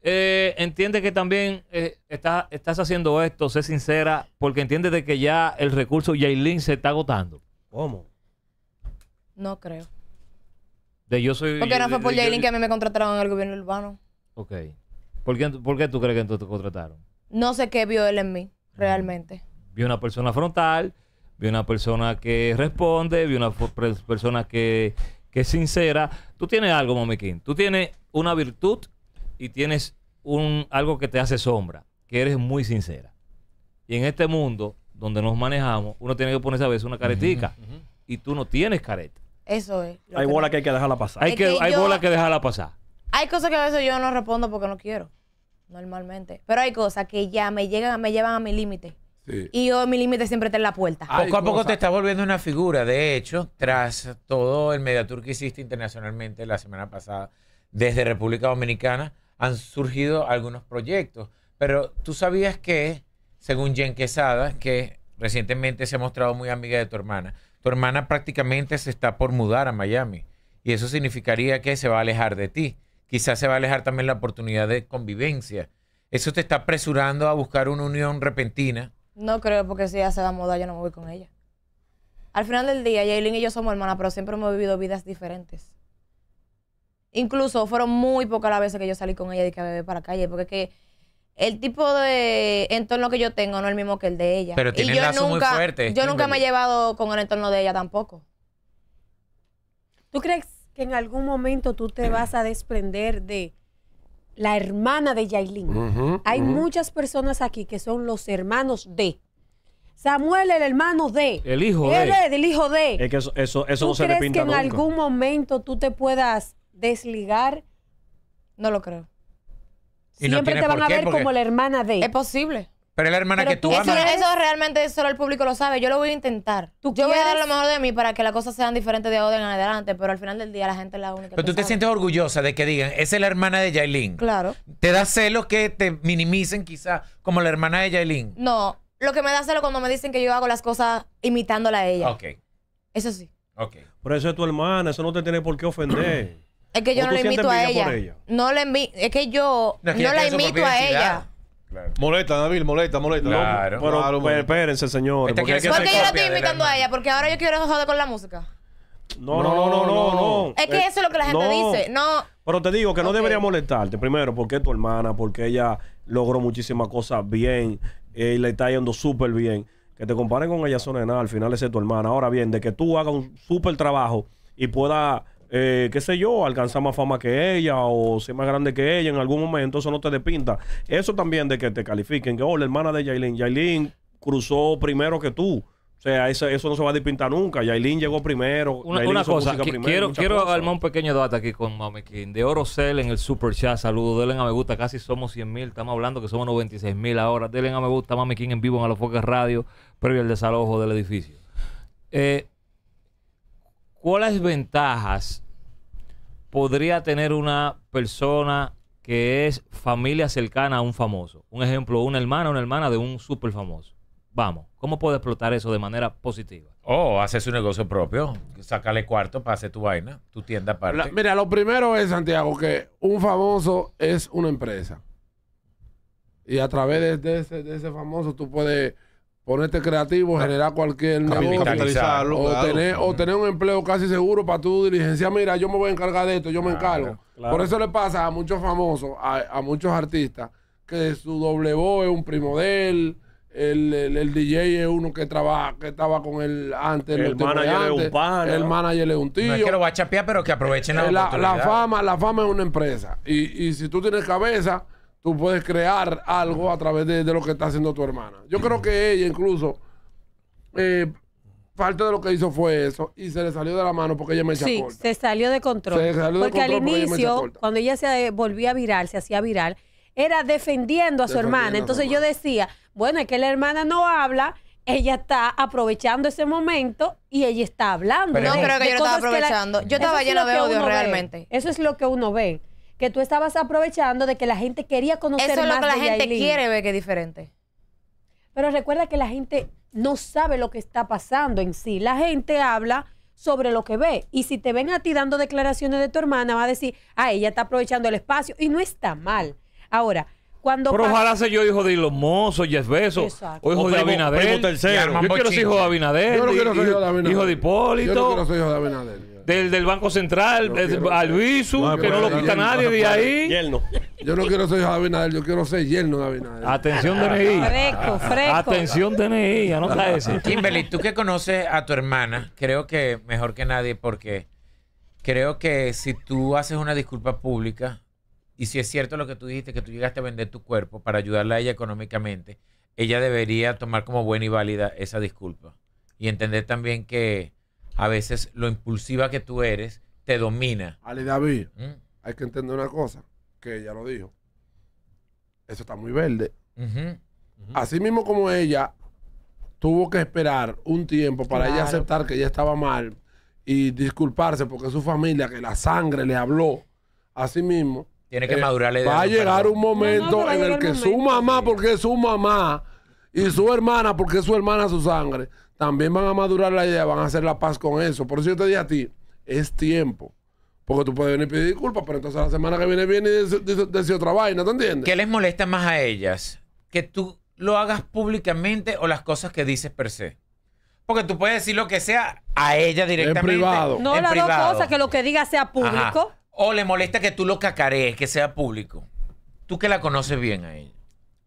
A: eh, entiendes que también eh, estás haciendo esto, sé sincera, porque entiendes de que ya el recurso Yailin se está agotando. ¿Cómo? No creo. De yo soy. Porque no fue por Jalen que
H: a mí me contrataron en el gobierno urbano.
A: Ok. ¿Por qué, tú crees que entonces te contrataron?
H: No sé qué vio él en mí, realmente.
A: Vi una persona frontal, vi una persona que responde, vi una persona que, es sincera. Tú tienes algo, Momiquín. Tú tienes una virtud y tienes un, algo que te hace sombra, que eres muy sincera. Y en este mundo donde nos manejamos, uno tiene que ponerse a veces una caretica. Y tú no tienes careta.
H: Eso es. Hay bola que hay que dejarla pasar. Hay, que, hay bola que
A: dejarla pasar.
H: Hay cosas que a veces yo no respondo porque no quiero, normalmente. Pero hay cosas que ya me llegan, me llevan a mi límite. Y yo mi límite siempre está en la puerta. Poco a poco te
E: está volviendo una figura, de hecho, tras todo el Mediatur que hiciste internacionalmente la semana pasada desde República Dominicana, han surgido algunos proyectos. Pero tú sabías que, según Jen Quesada, que recientemente se ha mostrado muy amiga de tu hermana, tu hermana prácticamente se está por mudar a Miami y eso significaría que se va a alejar de ti. Quizás se va a alejar también la oportunidad de convivencia. Eso te está apresurando a buscar una unión repentina.
H: No creo, porque si ella se va a mudar, yo no me voy con ella. Al final del día, Jaylin y yo somos hermanas, pero siempre hemos vivido vidas diferentes. Incluso fueron muy pocas las veces que yo salí con ella y que me beber para la calle, porque es que el tipo de entorno que yo tengo no es el mismo que el de ella. Pero nunca Yo nunca me he llevado
D: con el entorno de ella tampoco. ¿Tú crees que en algún momento tú te vas a desprender de la hermana de Yailin? Hay muchas personas aquí que son los hermanos de. Samuel, el hermano de.
A: El
B: hijo él
D: de. el hijo de.
B: eso, ¿Tú crees que en algún
D: momento tú te puedas desligar? No lo creo.
B: Siempre te van a ver como la
D: hermana
H: de. Es posible.
E: Pero es la hermana que tú, eres. Eso,
H: realmente solo el público lo sabe. Yo lo voy a intentar. yo voy a dar lo mejor de mí para que las cosas sean diferentes de ahora en adelante, pero al final del día la gente es la única.
E: Pero tú te sientes orgullosa de que digan, esa es la hermana de Yailin. Claro. ¿Te da celos que te minimicen
B: quizás como la hermana de Yailin?
H: No. Lo que me da celo cuando me dicen que yo hago las cosas imitándola a ella. Ok. Eso
B: sí. Ok. Pero eso es tu hermana, eso no te tiene por qué ofender.
H: Es que yo no la imito a ella. No la Es que yo no, la imito a ella.
C: Molesta, David. molesta, molesta. Claro. pero, pues, espérense, señor. Este porque, es que yo la estoy
H: imitando a ella, porque ahora yo quiero joder con la música.
B: No, no, no,
E: no,
C: no. Es que eso
H: es lo que la gente dice. No.
B: Pero te digo que no debería molestarte. Primero, porque es tu hermana, porque ella logró muchísimas cosas bien eh, y le está yendo súper bien. Que te comparen con ella, son nada. Al final, es tu hermana. Ahora bien, de que tú hagas un súper trabajo y puedas eh, qué sé yo, alcanzar más fama que ella o ser más grande que ella en algún momento, eso no te despinta. Eso también de que te califiquen, que, oh, la hermana de Yailin, Yailin cruzó primero que tú. O sea, eso, no se va a despintar nunca. Yailin llegó primero. Una, cosa, que primero, quiero, quiero armar
A: un pequeño dato aquí con Mamekin, De Oro Cel en el Super Chat. Saludos, denle a me gusta. Casi somos 100 mil. Estamos hablando que somos 96 mil ahora. Denle a me gusta, Mamekin en vivo en Alofoques Radio, previo al desalojo del edificio. Eh, ¿cuáles ventajas podría tener una persona que es familia cercana a un famoso? Un ejemplo, una hermana o una hermana de un súper famoso. Vamos, ¿cómo puede explotar eso de manera positiva?
E: O oh, haces su negocio propio, sácale cuarto para hacer tu vaina, tu tienda para.
G: mira, lo primero es, Santiago, que un famoso es una empresa. Y a través de ese famoso tú puedes ponerte creativo, ah, generar cualquier negocio, o, tener, un empleo casi seguro para tu diligencia. Mira, yo me voy a encargar de esto, yo me encargo. Por eso le pasa a muchos famosos, a, muchos artistas, que su doble voz es un primo de El, DJ es uno que trabaja que estaba con él antes el, manager antes, es un pan el manager es un tío no que lo va pero que aprovechen la, eh, la, la fama la fama es una empresa y, y si tú tienes cabeza tú puedes crear algo a través de, lo que está haciendo tu hermana. Yo creo que ella incluso, eh, parte de lo que hizo fue eso y se le salió de la mano porque ella me echó Sí,
D: se salió de control. Se salió porque control al inicio, cuando ella se eh, volvía viral, se hacía viral, era defendiendo a su hermana. Entonces yo decía, bueno, es que la hermana no habla ella está aprovechando ese momento y ella está hablando. no creo que yo no estaba aprovechando. yo estaba lleno de odio realmente. Eso es lo que uno ve que tú estabas aprovechando de que la gente quería conocer Eso es lo que la gente quiere ver que es diferente. Pero recuerda que la gente no sabe lo que está pasando en sí. La gente habla sobre lo que ve. Y si te ven a ti dando declaraciones de tu hermana, va a decir, ah, ella está aprovechando el espacio. Y no está mal. Ahora, cuando. Pero ojalá sea
A: yo hijo de los mozos, y es o hijo de Abinader. Yo quiero ser hijo de Abinader. Yo no quiero ser hijo de Abinader. Hijo de Hipólito. Yo no quiero ser
G: hijo de Abinader
A: del, del Banco Central, que no lo quita nadie de ahí.
G: Yerno. Yo no quiero ser Javi yo quiero ser yerno de Atención DNI. Freco, Atención DNI, anota eso.
E: Kimberly, tú que conoces a tu hermana, creo que mejor que nadie porque creo que si tú haces una disculpa pública y si es cierto lo que tú dijiste, que tú llegaste a vender tu cuerpo para ayudarla a ella económicamente, ella debería tomar como buena y válida esa disculpa y entender también que a veces lo impulsiva que tú eres te domina.
G: Ale David, ¿Mm? hay que entender una cosa, que ella lo dijo. Eso está muy verde. Así mismo como ella tuvo que esperar un tiempo para ella aceptar que ella estaba mal y disculparse porque su familia, que la sangre le habló, así mismo. Tiene que eh, Va a llegar un momento en el que su mamá, porque es su mamá, y su hermana, porque es su hermana, su sangre, también van a madurar la idea, van a hacer la paz con eso. Por eso yo te dije a ti, es tiempo. Porque tú puedes venir y pedir disculpas, pero entonces la semana que viene viene y dice, otra vaina, ¿te entiendes? ¿Qué les molesta más a ellas? Que tú
E: lo hagas públicamente o las cosas que dices per se. Porque tú puedes decir lo que sea a ella directamente. En privado. No las dos cosas, que
D: lo que diga sea público. O
E: le molesta que tú lo cacarees, que sea público. Tú que la conoces bien a ella.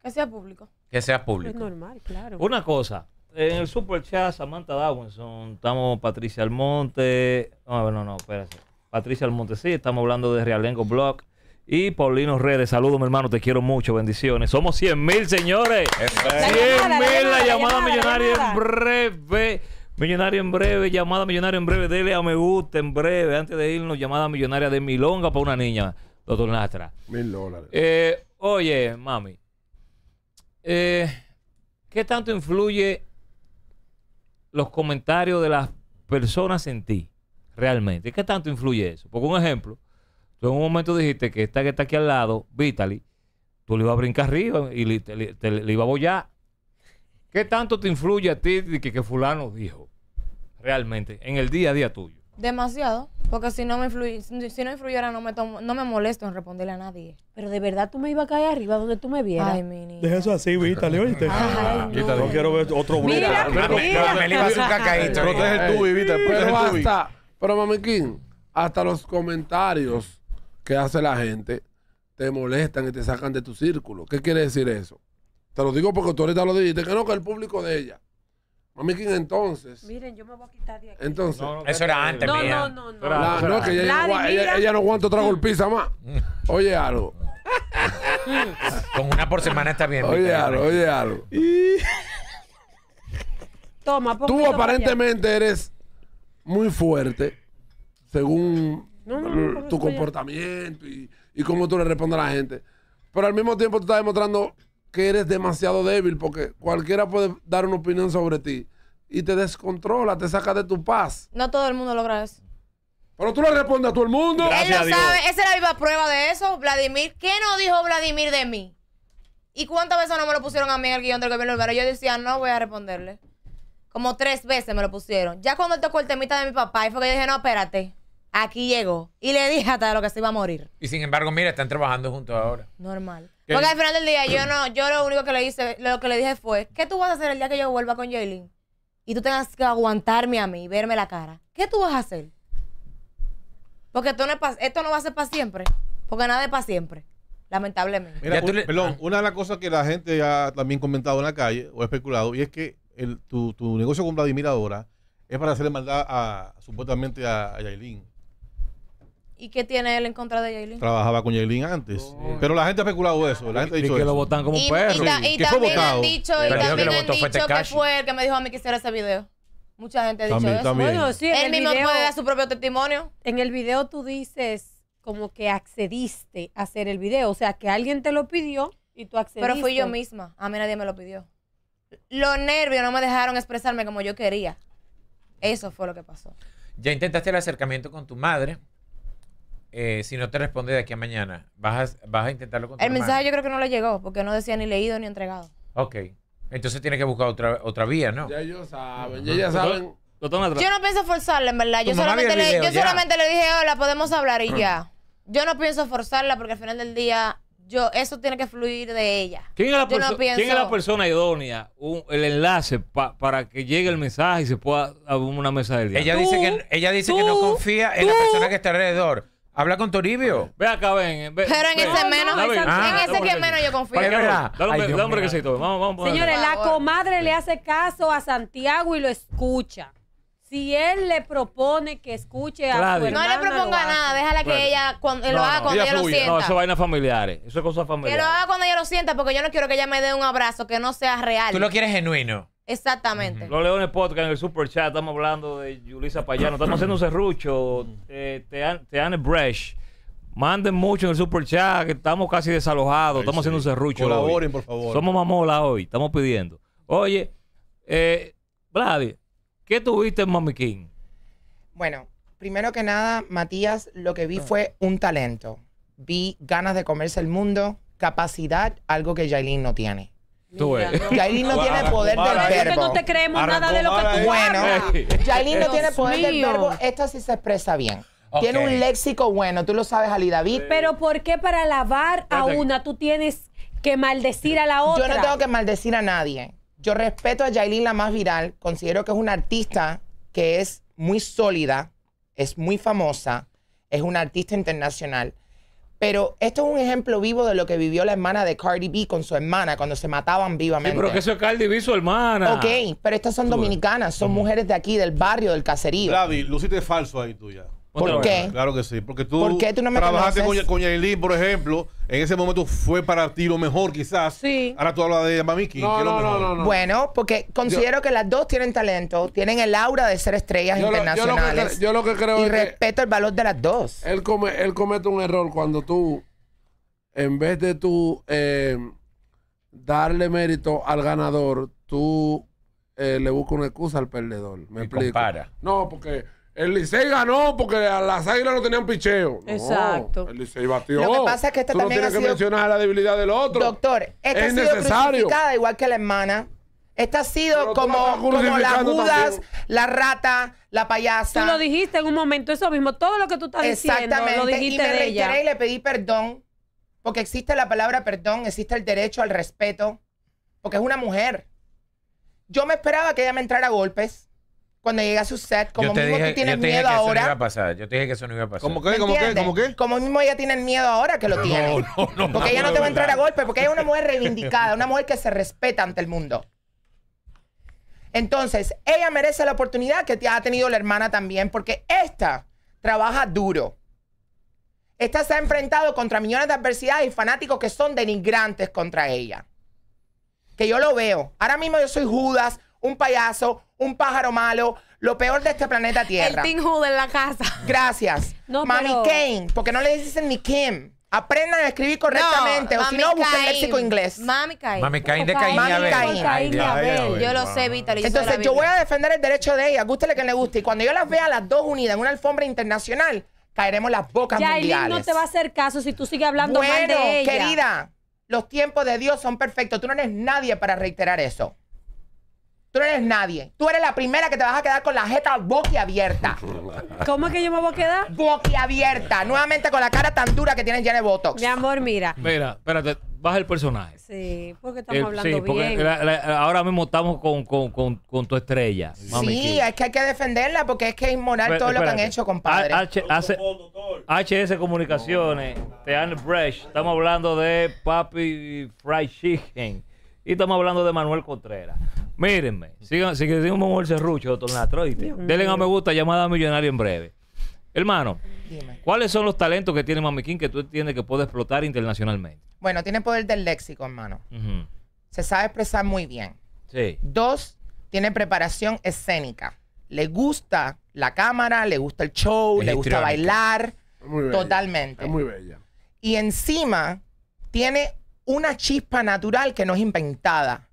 D: Que sea público.
A: Que sea público. Es normal, claro. Una cosa, eh, en el Super Chat, Samantha Dawson, estamos Patricia Almonte. No, no, no, espérate. Patricia Almonte, sí, estamos hablando de Realengo Blog. Y Paulino Redes, saludos, mi hermano, te quiero mucho, bendiciones. Somos 100 mil, señores. 100 mil, la llamada millonaria en breve. Millonaria en breve, llamada millonaria en breve, dele a me gusta en breve. Antes de irnos, llamada millonaria de Milonga para una niña, doctor Nastra.
G: Mil dólares.
A: Eh, oye, mami, eh, ¿qué tanto influye los comentarios de las personas en ti, realmente. ¿Qué tanto influye eso? Porque un ejemplo, tú en un momento dijiste que esta que está aquí al lado, Vitaly, tú le ibas a brincar arriba y le, ibas a bollar. ¿Qué tanto te influye a ti que fulano dijo realmente en el día a día tuyo?
H: Demasiado. Porque si no me si no influyera, no me, no me molesto en responderle a nadie.
D: Pero de verdad tú me ibas a caer arriba donde tú me vieras. Ay,
A: Deja eso
B: así, Vítale, oíste. no. quiero ver otro bruto. Mira, iba a hacer un cacaíto.
G: Protege el vivita Pero hasta, pero mamiquín hasta los comentarios que hace la gente te molestan y te sacan de tu círculo. ¿Qué quiere decir eso? Te lo digo porque tú ahorita lo dijiste, que no, que el público de ella. Mamiquín, entonces. Miren, yo me voy a quitar de aquí. Entonces. eso era
E: antes, no, mía. No, no, no. La, no, que ella, no
G: aguanta otra [laughs] golpiza más. Oye algo. Con una por semana está bien. Oye algo, oye algo. Toma, Tú aparentemente eres muy fuerte según tu comportamiento y cómo tú le respondes a la gente. Pero al mismo tiempo tú estás demostrando que eres demasiado débil porque cualquiera puede dar una opinión sobre ti y te descontrola, te saca de tu paz.
H: No todo el mundo logra eso.
G: Pero tú le respondes a todo el mundo. Gracias Él lo sabe. Esa
H: es la viva prueba de eso, Vladimir. ¿Qué no dijo Vladimir de mí? ¿Y cuántas veces no me lo pusieron a mí en el guión del gobierno Pero Yo decía, no voy a responderle. Como tres veces me lo pusieron. Ya cuando tocó el temita de mi papá, y fue que yo dije, no, espérate aquí llegó. Y le dije hasta de lo que se iba a
E: morir. Y sin embargo, mira, están trabajando juntos ahora. Normal. Porque al final del día yo
H: no, yo lo único que le hice, lo que le dije fue, ¿qué tú vas a hacer el día que yo vuelva con Jaylin? Y tú tengas que aguantarme a mí, verme la cara. ¿Qué tú vas a hacer? Porque esto no, esto no va a ser para siempre. Porque nada es para siempre. Lamentablemente. Mira,
C: perdón, ah. una de las cosas que la gente ha también comentado en la calle o especulado, y es que tu, tu, negocio con Vladimir ahora es para hacerle maldad a, supuestamente a, a
H: ¿Y qué tiene él en contra de Jaylin?
C: Trabajaba con Jaylin antes. Pero la gente ha especulado eso. La gente ha dicho y que lo votan como un perro. Y, y también han dicho, y también que dicho que
H: fue el que me dijo a mí que hiciera ese video. Mucha gente ha dicho eso. él mismo puede dar
D: su propio testimonio. En el video tú dices como que accediste a hacer el video. O sea, que alguien te lo pidió y tú accediste. Pero fui yo misma.
H: A mí nadie me lo pidió. Los nervios no me dejaron expresarme como yo quería. Eso fue lo que pasó.
E: Ya intentaste el acercamiento con tu madre eh, si no te responde de aquí a mañana, vas a, vas a intentarlo con El mensaje
H: yo creo que no le llegó, porque no decía ni leído ni entregado.
E: Ok. Entonces tiene que buscar otra, otra vía, ¿no? Ya
G: ellos saben, ya saben. Yo
A: no
H: pienso forzarla, en verdad. Yo, solamente, le, dije, hola, podemos hablar y [clears throat] ya. Yo no pienso forzarla porque al final del día, yo eso tiene que fluir de ella. ¿Quién es la,
A: persona idónea? el enlace para que llegue el mensaje y se pueda abrir una mesa del día. Ella dice que ella dice que no confía en la persona que está alrededor. Habla con Toribio. Ve acá, ven. Eh, Pero en ese menos, en ese que menos yo confío. Es verdad. Dale un requisito. Vamos, vamos. Señores, la
D: comadre le hace caso a Santiago y lo escucha. Si él le propone que escuche
A: a su No le
H: proponga nada, déjala que ella cuando, lo haga cuando ella, lo sienta. No, eso
A: vainas familiares, eso es cosa familiar. Que lo
H: haga cuando ella lo sienta, porque yo no quiero que ella me dé un abrazo que no sea real. Tú lo
A: quieres genuino.
H: Exactamente.
A: Los Leones Podcast en el Super Chat, estamos hablando de Yulisa Payano, estamos haciendo un serrucho, eh, Teane Bresh. Manden mucho en el Super Chat, que estamos casi desalojados, estamos haciendo un cerrucho Colaboren, por favor. Somos mamola hoy, estamos pidiendo. Oye, eh, ¿qué tuviste en Mami King?
I: Bueno, primero que nada, Matías, lo que vi ah. fue un talento. Vi ganas de comerse el mundo, capacidad, algo que Jailin no tiene. Tú no tiene poder del verbo. no te creemos nada de lo que tú Bueno, [laughs] no tiene poder del verbo. Esta sí se expresa bien. Tiene un léxico bueno, tú lo sabes, Ali David. Pero ¿por qué para lavar a una tú tienes que maldecir a la otra? Yo no tengo que maldecir a nadie. Yo respeto a Yailin, la más viral. Considero que es una artista que es muy sólida, es muy famosa, es una artista internacional. Pero esto es un ejemplo vivo de lo que vivió la hermana de Cardi B con su hermana cuando se mataban vivamente.
C: Sí, pero que eso es Cardi B, su hermana. Ok,
I: pero estas son dominicanas, son mujeres de aquí, del barrio, del caserío. Gaby,
C: luciste falso ahí tú ya. ¿Por qué? Claro que sí, porque tú, ¿Por no me trabajaste con, con Yailin, por ejemplo, en ese momento fue para ti lo mejor quizás. Sí. Ahora tú hablas
G: de Mamiki. No, no, no, no,
I: Bueno, porque considero que las dos tienen talento, tienen el aura de ser estrellas internacionales.
G: yo, lo que, yo, lo que, creo y respeto el valor de las dos. Él, comete un error cuando tú, en vez de tú eh, darle mérito al ganador, tú eh, le buscas una excusa al perdedor. Me, explico. No, porque el Licey ganó porque a las águilas no tenían picheo. Exacto. El Licey batió. Lo que pasa es que esta no también tienes ha sido... que mencionar la debilidad del otro. Doctor, esta ha sido crucificada
I: igual que la hermana. Esta ha sido como, como la Judas, la rata,
D: la payasa. Tú lo dijiste en un momento, eso mismo. Todo lo que tú estás diciendo lo dijiste y me y
I: le pedí perdón. Porque existe la palabra perdón, existe el derecho al respeto. Porque es una mujer. Yo me esperaba que ella me entrara a golpes cuando llegue a su set, como mismo dije, tú miedo ahora.
E: Yo te dije que eso no iba a pasar. ¿Cómo qué? ¿Cómo qué? ¿Cómo
I: qué? Como mismo ella tiene miedo ahora que lo no, tiene. No, no, porque ella no te va a entrar a golpe, porque ella es una mujer reivindicada, una mujer que se respeta ante el mundo. Entonces, ella merece la oportunidad que ha tenido la hermana también, porque esta trabaja duro. Esta se ha enfrentado contra millones de adversidades y fanáticos que son denigrantes contra ella. Que yo lo veo. Ahora mismo yo soy Judas, un payaso, un pájaro malo, lo peor de este planeta Tierra. El
H: Tim Hood en la casa.
I: Gracias. Mami Kane, porque no le dicen ni Kim. Aprendan a escribir correctamente, o si no, busquen léxico inglés. Mami Cain. Mami Cain de Cain. Mami Cain. Yo lo sé, Víctor. Entonces, yo voy a defender el derecho de ella, gústele que le guste. Y cuando yo las vea las dos unidas en una alfombra internacional, caeremos las bocas ya, mundiales. no te va a hacer caso si tú sigues hablando mal de ella. querida, los tiempos de Dios son perfectos. Tú no eres nadie para reiterar eso. Tú no eres nadie. Tú eres la primera que te vas a quedar con la jeta boquiabierta. [laughs] ¿Cómo es que yo me voy a quedar? Boquiabierta. Nuevamente con la cara tan dura que tiene de Botox. Mi amor, mira. Mira,
A: espérate. Baja el personaje.
D: Sí, porque
I: estamos eh, hablando sí, porque bien.
A: ahora mismo estamos con, tu estrella. sí, es
I: que hay que defenderla porque es que es inmoral todo lo que han hecho, compadre. Ah,
A: H, hace, HS Comunicaciones, The Brush, Estamos hablando de Papi Fried Chicken. Y estamos hablando de Manuel Contreras. Mírenme, sigan, si un el serrucho, doctor Natro, Denle a me gusta, llamada Millonario en breve. Hermano, ¿cuáles son los talentos que tiene Mamiquín que tú entiendes que puede explotar internacionalmente?
I: Bueno, tiene poder del léxico, hermano. Se sabe expresar muy bien. Sí. Dos, tiene preparación escénica. Le gusta la cámara, le gusta el show, le gusta bailar. Totalmente. Es muy bella. Y encima tiene una chispa natural que no es inventada.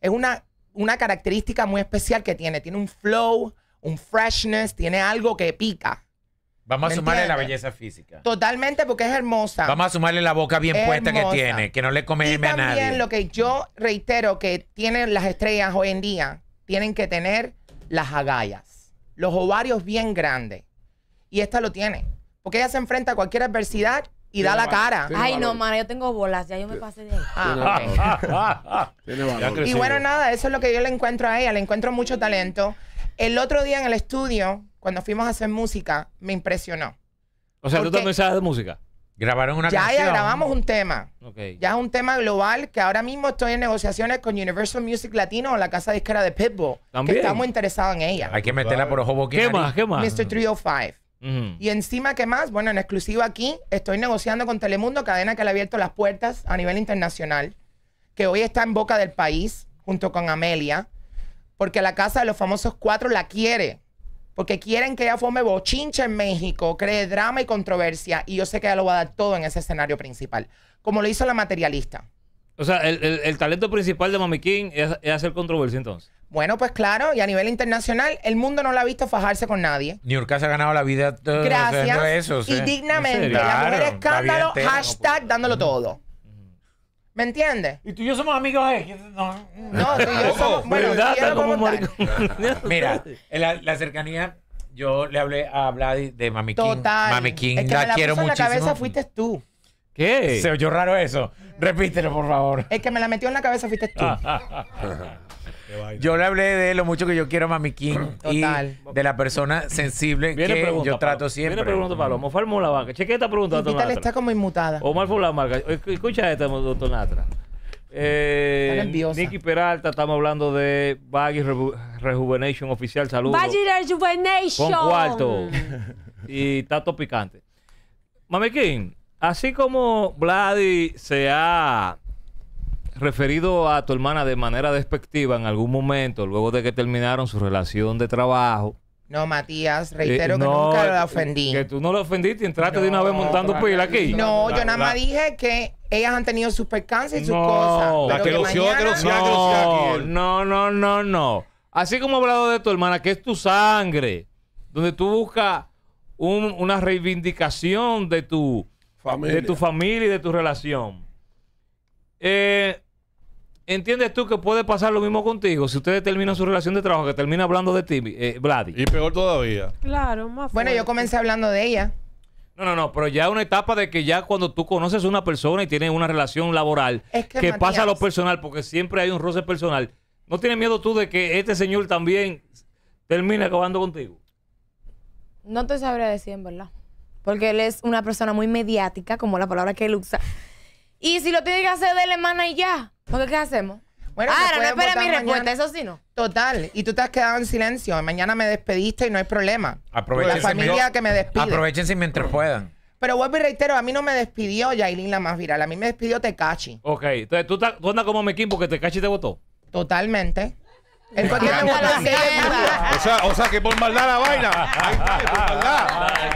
I: Es una, una característica muy especial que tiene. Tiene un flow, un freshness, tiene algo que pica.
E: Vamos a sumarle la belleza física.
I: Totalmente, porque es hermosa. Vamos a sumarle la boca bien puesta que tiene,
E: que no le come y a nadie. También
I: lo que yo reitero que tienen las estrellas hoy en día, tienen que tener las agallas, los ovarios bien grandes. Y esta lo tiene, porque ella se enfrenta a cualquier adversidad y da la cara. Ay, no,
H: mano, yo tengo bolas, ya yo me pasé de ahí.
E: Ah,
A: [laughs] y bueno,
I: nada, eso es lo que yo le encuentro a ella, le encuentro mucho talento. El otro día en el estudio, cuando fuimos a hacer música, me impresionó.
A: O sea, tú también sabes de música.
E: Grabaron una Ya, ya grabamos
I: un tema. Ya es un tema global que ahora mismo estoy en negociaciones con Universal Music Latino, o la casa disquera de Pitbull. También. Que estamos interesados en ella. Hay que meterla por
E: ojo ¿Qué más? ¿Qué más? Mr.
I: 305. Y encima, ¿qué más? Bueno, en exclusiva aquí, estoy negociando con Telemundo, cadena que le ha abierto las puertas a nivel internacional, que hoy está en boca del país, junto con Amelia, porque la casa de los famosos cuatro la quiere, porque quieren que ella forme bochincha en México, cree drama y controversia, y yo sé que ella lo va a dar todo en ese escenario principal, como lo hizo la materialista.
A: O sea, el, el, talento principal de Mami King es, hacer controversia entonces.
I: Bueno, pues claro, y a nivel internacional, el mundo no la ha visto fajarse con nadie.
A: Ni York se ha ganado la vida todo, eh, Gracias. eso, Gracias, Y dignamente. la mujer
I: escándalo, hashtag dándolo todo. ¿Me entiendes? Y tú y yo somos amigos, ¿eh? No, no tú y yo somos. bueno, como
E: [laughs] Mira, en la, cercanía yo le hablé a Vladi de Mami Total. King. Mami King, es que la, la quiero puso En la cabeza fuiste tú. ¿Qué? Se oyó raro eso. Repítelo, por favor.
I: El que me la metió en la cabeza fuiste tú.
F: [laughs]
E: Yo le hablé de lo mucho que yo quiero a Mami King y de la
A: persona sensible que yo trato siempre. Viene pregunta, pregunto, Omar la vaca. Cheque esta pregunta, doctor está
I: como inmutada.
A: Omar fue la vaca Escucha esto doctor Natra. Eh, Nicky Peralta, estamos hablando de Baggy Rejuvenation oficial. Saludos. Baggy
D: Rejuvenation. Con cuarto.
A: y está todo Picante. Mami King, Así como Vladi se ha referido a tu hermana de manera despectiva en algún momento, luego de que terminaron su relación de trabajo.
I: No, Matías, eh, reitero que nunca la ofendí. Que
A: tú no la ofendiste y entraste de una vez montando pila aquí. No, yo nada más
I: dije que ellas han tenido sus percances y sus cosas. la que,
A: no, no, no, no, no. Así como he hablado de tu hermana, que es tu sangre, donde tú buscas una reivindicación de tu de tu familia y de tu relación. Eh, ¿Entiendes tú que puede pasar lo mismo contigo si ustedes terminan su relación de trabajo, que termina hablando de ti, eh, Vladi? Y peor todavía.
I: Claro, más Bueno, yo comencé hablando de ella.
A: No, no, no, pero ya es una etapa de que ya cuando tú conoces a una persona y tienes una relación laboral, que, pasa lo personal, porque siempre hay un roce personal. ¿No tienes miedo tú de que este señor también termine acabando contigo?
H: No te sabría decir, en verdad porque él es una persona muy mediática, como la palabra que él usa. Y si lo tiene que hacer, dele mano y ya. ¿Por ¿qué ¿Qué hacemos? Bueno, Ahora, no esperes mi respuesta, eso sí no.
I: Total, y tú te has quedado en silencio. Mañana me despediste y no hay problema. Aprovechense. La familia que me despide.
E: Aprovechense mientras puedan.
I: Pero vuelvo y reitero, a mí no me despidió Yailin la más viral, a mí me despidió Tecachi.
A: Ok, entonces tú, andas como Mequín porque Tecachi te votó.
I: Totalmente.
C: En cualquier me
H: la celebra.
C: O sea, o sea que por maldad la vaina. Ahí está, es por maldad.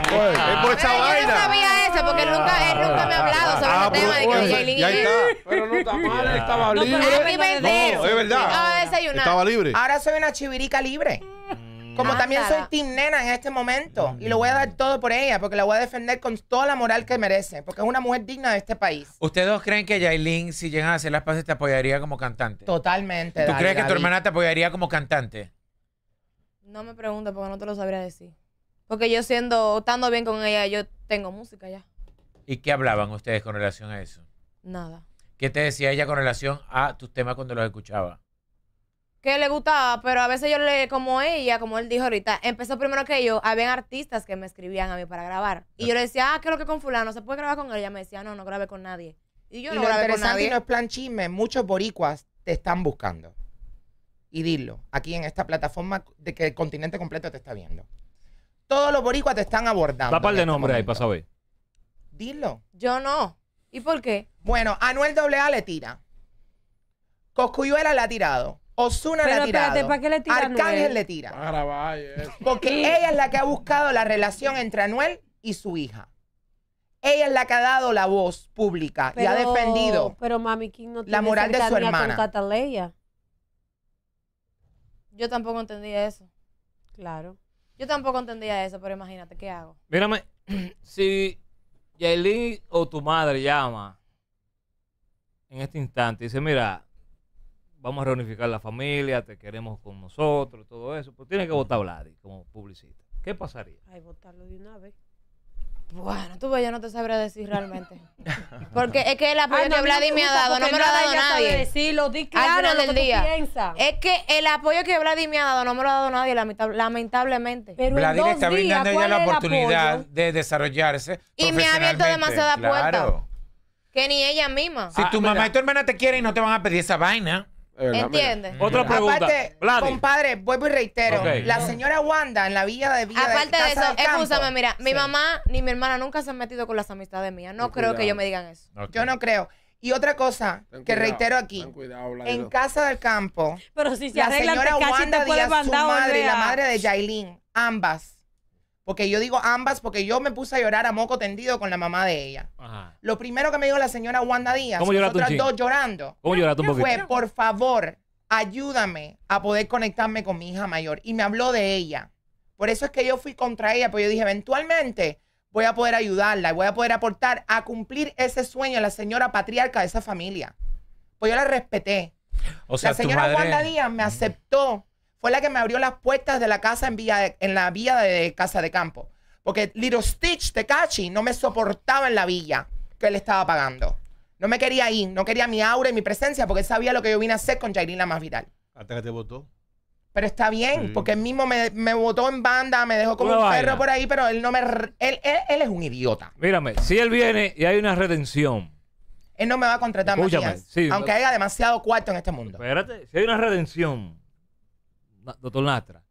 C: Pues, es por esa Pero yo no
H: sabía eso porque nunca, él
G: nunca me ha hablado sobre Ah, el tema pues, de que pues, Jailin y ya está. Pero no está mal, estaba libre. pero- No, es verdad. Ah, desayunar. Estaba libre. Ahora
I: soy una chivirica libre. Como también soy Team Nena en este momento. Y lo voy a dar todo por ella, porque la voy a defender con toda la moral que merece, porque es una mujer digna de este país.
E: ¿Ustedes dos creen que Yailin, si llegan a hacer las paces, te apoyaría como cantante?
I: Totalmente. ¿Tú crees que tu hermana
E: te apoyaría como cantante?
H: No me pregunto, porque no te lo sabría decir. Porque yo siendo, estando bien con ella, yo tengo música ya.
E: ¿Y qué hablaban ustedes con relación a eso? Nada. ¿Qué te decía ella con relación a tus temas cuando los escuchaba?
H: que le gustaba, pero a veces yo le, como ella, como él dijo ahorita, empezó primero que yo, habían artistas que me escribían a mí para grabar. Y yo le decía, ah, ¿qué lo que con fulano? ¿Se puede grabar con él? Y ella me decía, no, no grabé con nadie. Y yo no lo grabé con nadie. Y no es
I: plan chisme, muchos boricuas te están buscando. Y dilo, aquí en esta plataforma de que el continente completo te está viendo. Todos los boricuas te están abordando. Papá par de este nombre ahí pasa hoy. Dilo. Yo no. ¿Y por qué? Bueno, Anuel AA le tira. Coscuyuela le ha tirado. Osuna le la tirado. ¿para qué le tira Arcángel le
G: tira.
I: Porque ella es la que ha buscado la relación entre Anuel y su hija. Ella es la que ha dado la voz pública y ha defendido.
D: Pero Mami moral de su hermana. Yo tampoco entendía eso.
A: Claro.
H: Yo tampoco entendía eso, pero imagínate, ¿qué hago?
A: Mírame, [clears throat] si Yailin o tu madre llama en este instante y dice, mira, vamos a reunificar la familia, te queremos con nosotros, todo eso, pues tiene que votar Vladi como publicista. ¿Qué pasaría?
D: Ay, votarlo de una vez.
H: Bueno, tú ve, yo no te sabré decir realmente. [laughs] Porque es que el apoyo que Vladi me, ha dado no me lo ha dado nadie. lo di claro del día. Es que el apoyo que Vladi me ha dado no me lo ha dado nadie, lamentablemente. Pero Vladi le está brindando ella la oportunidad
E: de desarrollarse. Y me ha abierto demasiadas puertas.
H: Que ni ella misma.
I: Si ah, tu mamá
E: y tu hermana te quieren, no te van a pedir esa vaina. ¿Entiendes? Otra pregunta.
H: compadre, vuelvo y reitero. La señora Wanda en la villa de Villa Aparte de, eso, escúchame, mira, mi mamá ni mi hermana nunca se han metido con las amistades mías. No creo que yo me digan eso. Yo no creo. Y otra cosa
G: que reitero aquí. en
H: Casa
I: del Campo,
D: Pero la
G: señora Wanda su madre y la madre
I: de Yailin, ambas porque yo digo ambas porque yo me puse a llorar a moco tendido con la mamá de ella. Lo primero que me dijo la señora Wanda Díaz, ¿Cómo dos llorando, fue, por favor, ayúdame a poder conectarme con mi hija mayor. Y me habló de ella. Por eso es que yo fui contra ella, porque yo dije, eventualmente voy a poder ayudarla y voy a poder aportar a cumplir ese sueño de la señora patriarca de esa familia. Pues yo la respeté. O la señora Wanda Díaz me aceptó fue la que me abrió las puertas de la casa en, vía en la vía de Casa de Campo. Porque Little Stitch Cachi no me soportaba en la villa que él estaba pagando. No me quería ir, no quería mi aura y mi presencia porque él sabía lo que yo vine a hacer con Jairina más Vital.
C: Hasta que te votó.
I: Pero está bien, porque él mismo me, votó en banda, me dejó como un perro por ahí, pero él no me. Él, es un
A: idiota. Mírame, si él viene y hay una retención.
I: Él no me va a contratar, más más, aunque haya demasiado cuarto en este mundo.
A: Espérate, si hay una redención doctor Nastra.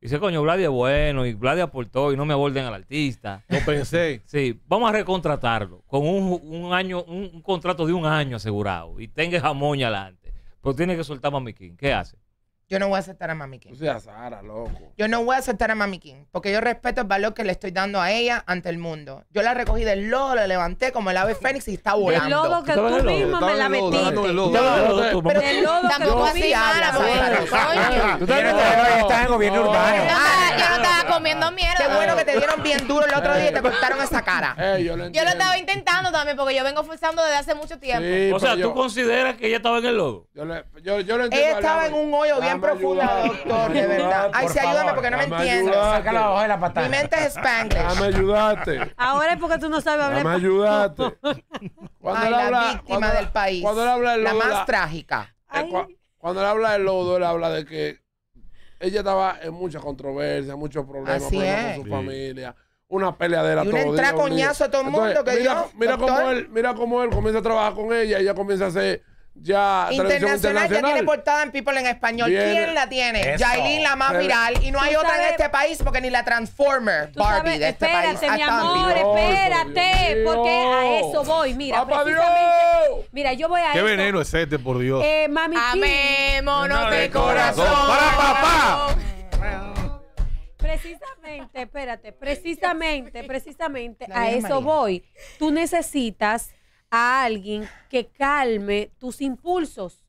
A: dice, coño, Vladi es bueno y Vladi aportó y no me aborden al artista. Lo pensé. [laughs] Sí, vamos a recontratarlo con un, año, un, contrato de un año asegurado y tenga jamón adelante. Pero tiene que soltar a Mamiquín. ¿Qué hace?
I: Yo no voy a aceptar a Mami King. O sea,
A: Sara, loco.
I: Yo no voy a aceptar a Mami King porque yo respeto el valor que le estoy dando a ella ante el mundo. Yo la recogí del lodo, la levanté como el ave [laughs] fénix y está volando. El lodo que tú misma me la metiste. lodo, pero el lodo que tú misma la metiste. Tú estás en gobierno urbano.
H: Yo no comiendo mierda. Ah. bueno que te dieron
I: bien duro el otro día y te [laughs] cortaron esa cara. yo, lo estaba
H: intentando también porque yo vengo forzando desde hace mucho tiempo. o sea, ¿tú
A: consideras que ella estaba en el lodo? Yo, le,
G: lo entiendo. Ella estaba en un hoyo bien profundo, doctor, de verdad. Ay, sí, ayúdame porque no me entiendo. de la patada. Mi mente es spanglish. me ayudaste.
D: Ahora es porque tú no sabes
I: hablar. Me ayudaste.
G: [laughs] Cuando Ay, habla, la víctima del
I: país. Cuando habla del lodo. La más
G: trágica. Eh, cuando él habla del lodo, él habla de que ella estaba en mucha controversia, muchos problemas, con su familia, una peleadera todo el día. a todo el mundo mira, cómo él, mira cómo él comienza a trabajar con ella, ella comienza a hacer ya, internacional, internacional, ya tiene portada en People en español. ¿Quién la tiene? Jailin, la más viral. Y no hay otra en este país porque ni
I: la Transformer Barbie de este espérate, país. Espérate, mi amor, espérate. Porque a eso
D: voy. Mira, Papá precisamente. Mira, yo voy a.
I: Qué veneno
C: es este, por Dios.
D: Eh, mami. Amémonos de este, corazón. Para papá. Precisamente, espérate, precisamente, [laughs] precisamente, a eso voy. Tú necesitas a alguien que calme tus impulsos.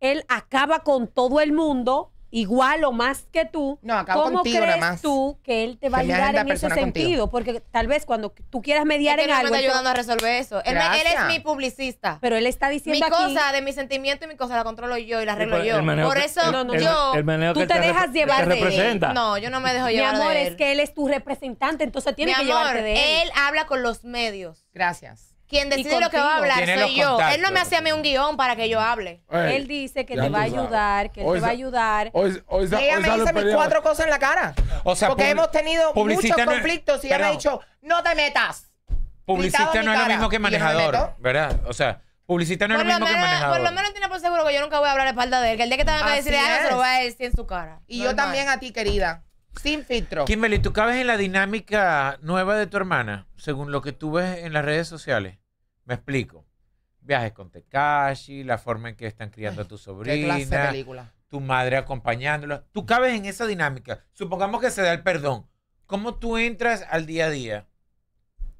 D: Él acaba con todo el mundo, igual o más que tú. No, acabo ¿Cómo contigo, crees nada más. tú que él te va a ayudar en ese sentido? Porque tal vez cuando tú quieras mediar en algo, él te- ayudando a resolver eso. Él, él es mi publicista. pero él está diciendo aquí, cosa,
H: de mi sentimiento y mi cosa la controlo yo y la arreglo yo. Por eso el- yo... tú te dejas llevar de él. No, yo no me dejo llevar amor, de él. es
D: que él es tu representante, entonces tiene que llevarte de él él. habla con los medios. Gracias.
H: Quien decide lo que va a hablar soy yo. Él no me hacía a mí un guión para que yo hable. Él dice que te va a
E: ayudar, que él te va a ayudar. Ella me dice mis cuatro cosas en la cara. O sea, Porque hemos tenido muchos conflictos y ella me ha dicho,
H: no te metas.
E: Publicista no es lo mismo que manejador, ¿verdad? O sea, publicista no es lo mismo que manejador. por lo menos
H: tiene por seguro que yo nunca voy a hablar la espalda de él. Que el día que te van a decir algo, se lo va a decir en su cara. Y yo también a ti, querida. Sin filtro.
E: Kimberly, ¿tú cabes en la dinámica nueva de tu hermana, según lo que tú ves en las redes sociales? Me explico. Viajes con Tekashi, la forma en que están criando a tu [laughs] sobrina. Tu madre acompañándola. Tú cabes en esa dinámica. Supongamos que se da el perdón. ¿Cómo tú entras al día a día?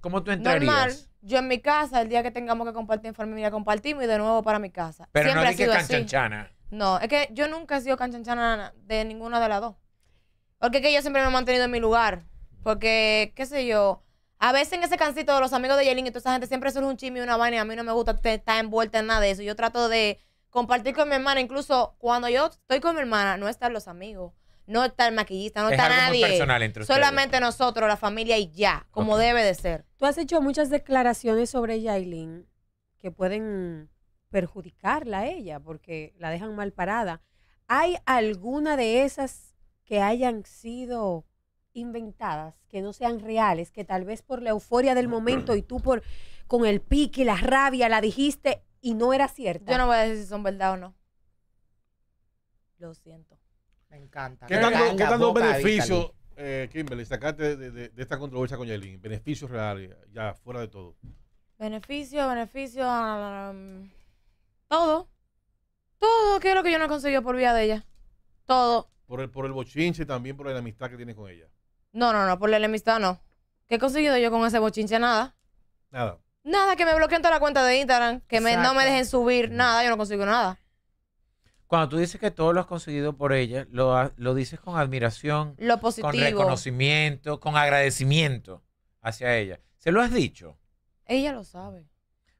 E: ¿Cómo tú entrarías? Normal.
H: Yo en mi casa, el día que tengamos que compartir en familia, compartimos y de nuevo para mi casa. Pero Siempre no canchanchana. No, es que yo nunca he sido canchanchana de ninguna de las dos. Porque es que yo siempre me he mantenido en mi lugar. Porque, qué sé yo, a veces en ese cancito de los amigos de Yelin y toda esa gente siempre surge un chisme y una vaina y a mí no me gusta estar envuelta en nada de eso. Yo trato de compartir con mi hermana, incluso cuando yo estoy con mi hermana, no están los amigos, no está el maquillista, no está algo nadie. personal entre solamente nosotros, la familia y ya, como debe
D: de ser. Tú has hecho muchas declaraciones sobre Yailin que pueden perjudicarla a ella porque la dejan mal parada. ¿Hay alguna de esas que hayan sido inventadas, que no sean reales, que tal vez por la euforia del momento mm. y tú por con el pique la rabia la dijiste y no era cierta. Yo no voy a decir si son verdad o no.
H: Lo siento. Me encanta. ¿Qué tanto, beneficio,
C: eh, Kimberly, sacaste de, esta controversia con Yelin? Beneficios reales, ya fuera de todo.
H: Beneficio, beneficio, um, todo. Todo, que es lo que yo no he conseguido por vía de ella. Todo.
C: Por el, por el bochinche y también por la amistad que tiene con ella.
H: No, no, no, por la enemistad no. ¿Qué he conseguido yo con ese bochinche? Nada. Nada. Nada, que me bloqueen toda la cuenta de Instagram, que me, no me dejen subir nada, yo no consigo nada.
E: Cuando tú dices que todo lo has conseguido por ella, lo, dices con admiración, con reconocimiento, con agradecimiento hacia ella. ¿Se lo has dicho?
H: Ella lo sabe.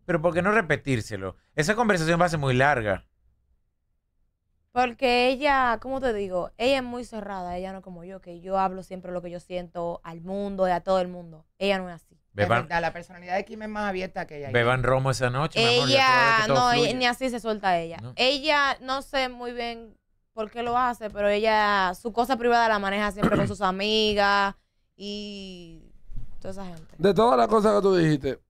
E: Pero ¿por qué no repetírselo? Esa conversación va a ser muy larga.
H: Porque ella, ¿cómo te digo? Ella es muy cerrada, ella no como yo, que yo hablo siempre lo que yo siento al mundo y a todo el mundo. Ella no es así. la personalidad de Kim es más abierta que ella.
E: Beban romo esa noche, Ella, no, ni
H: así se suelta ella. Ella, no sé muy bien por qué lo hace, pero ella, su cosa privada la maneja siempre con sus [coughs] amigas y toda esa gente.
G: De todas las cosas que tú dijiste,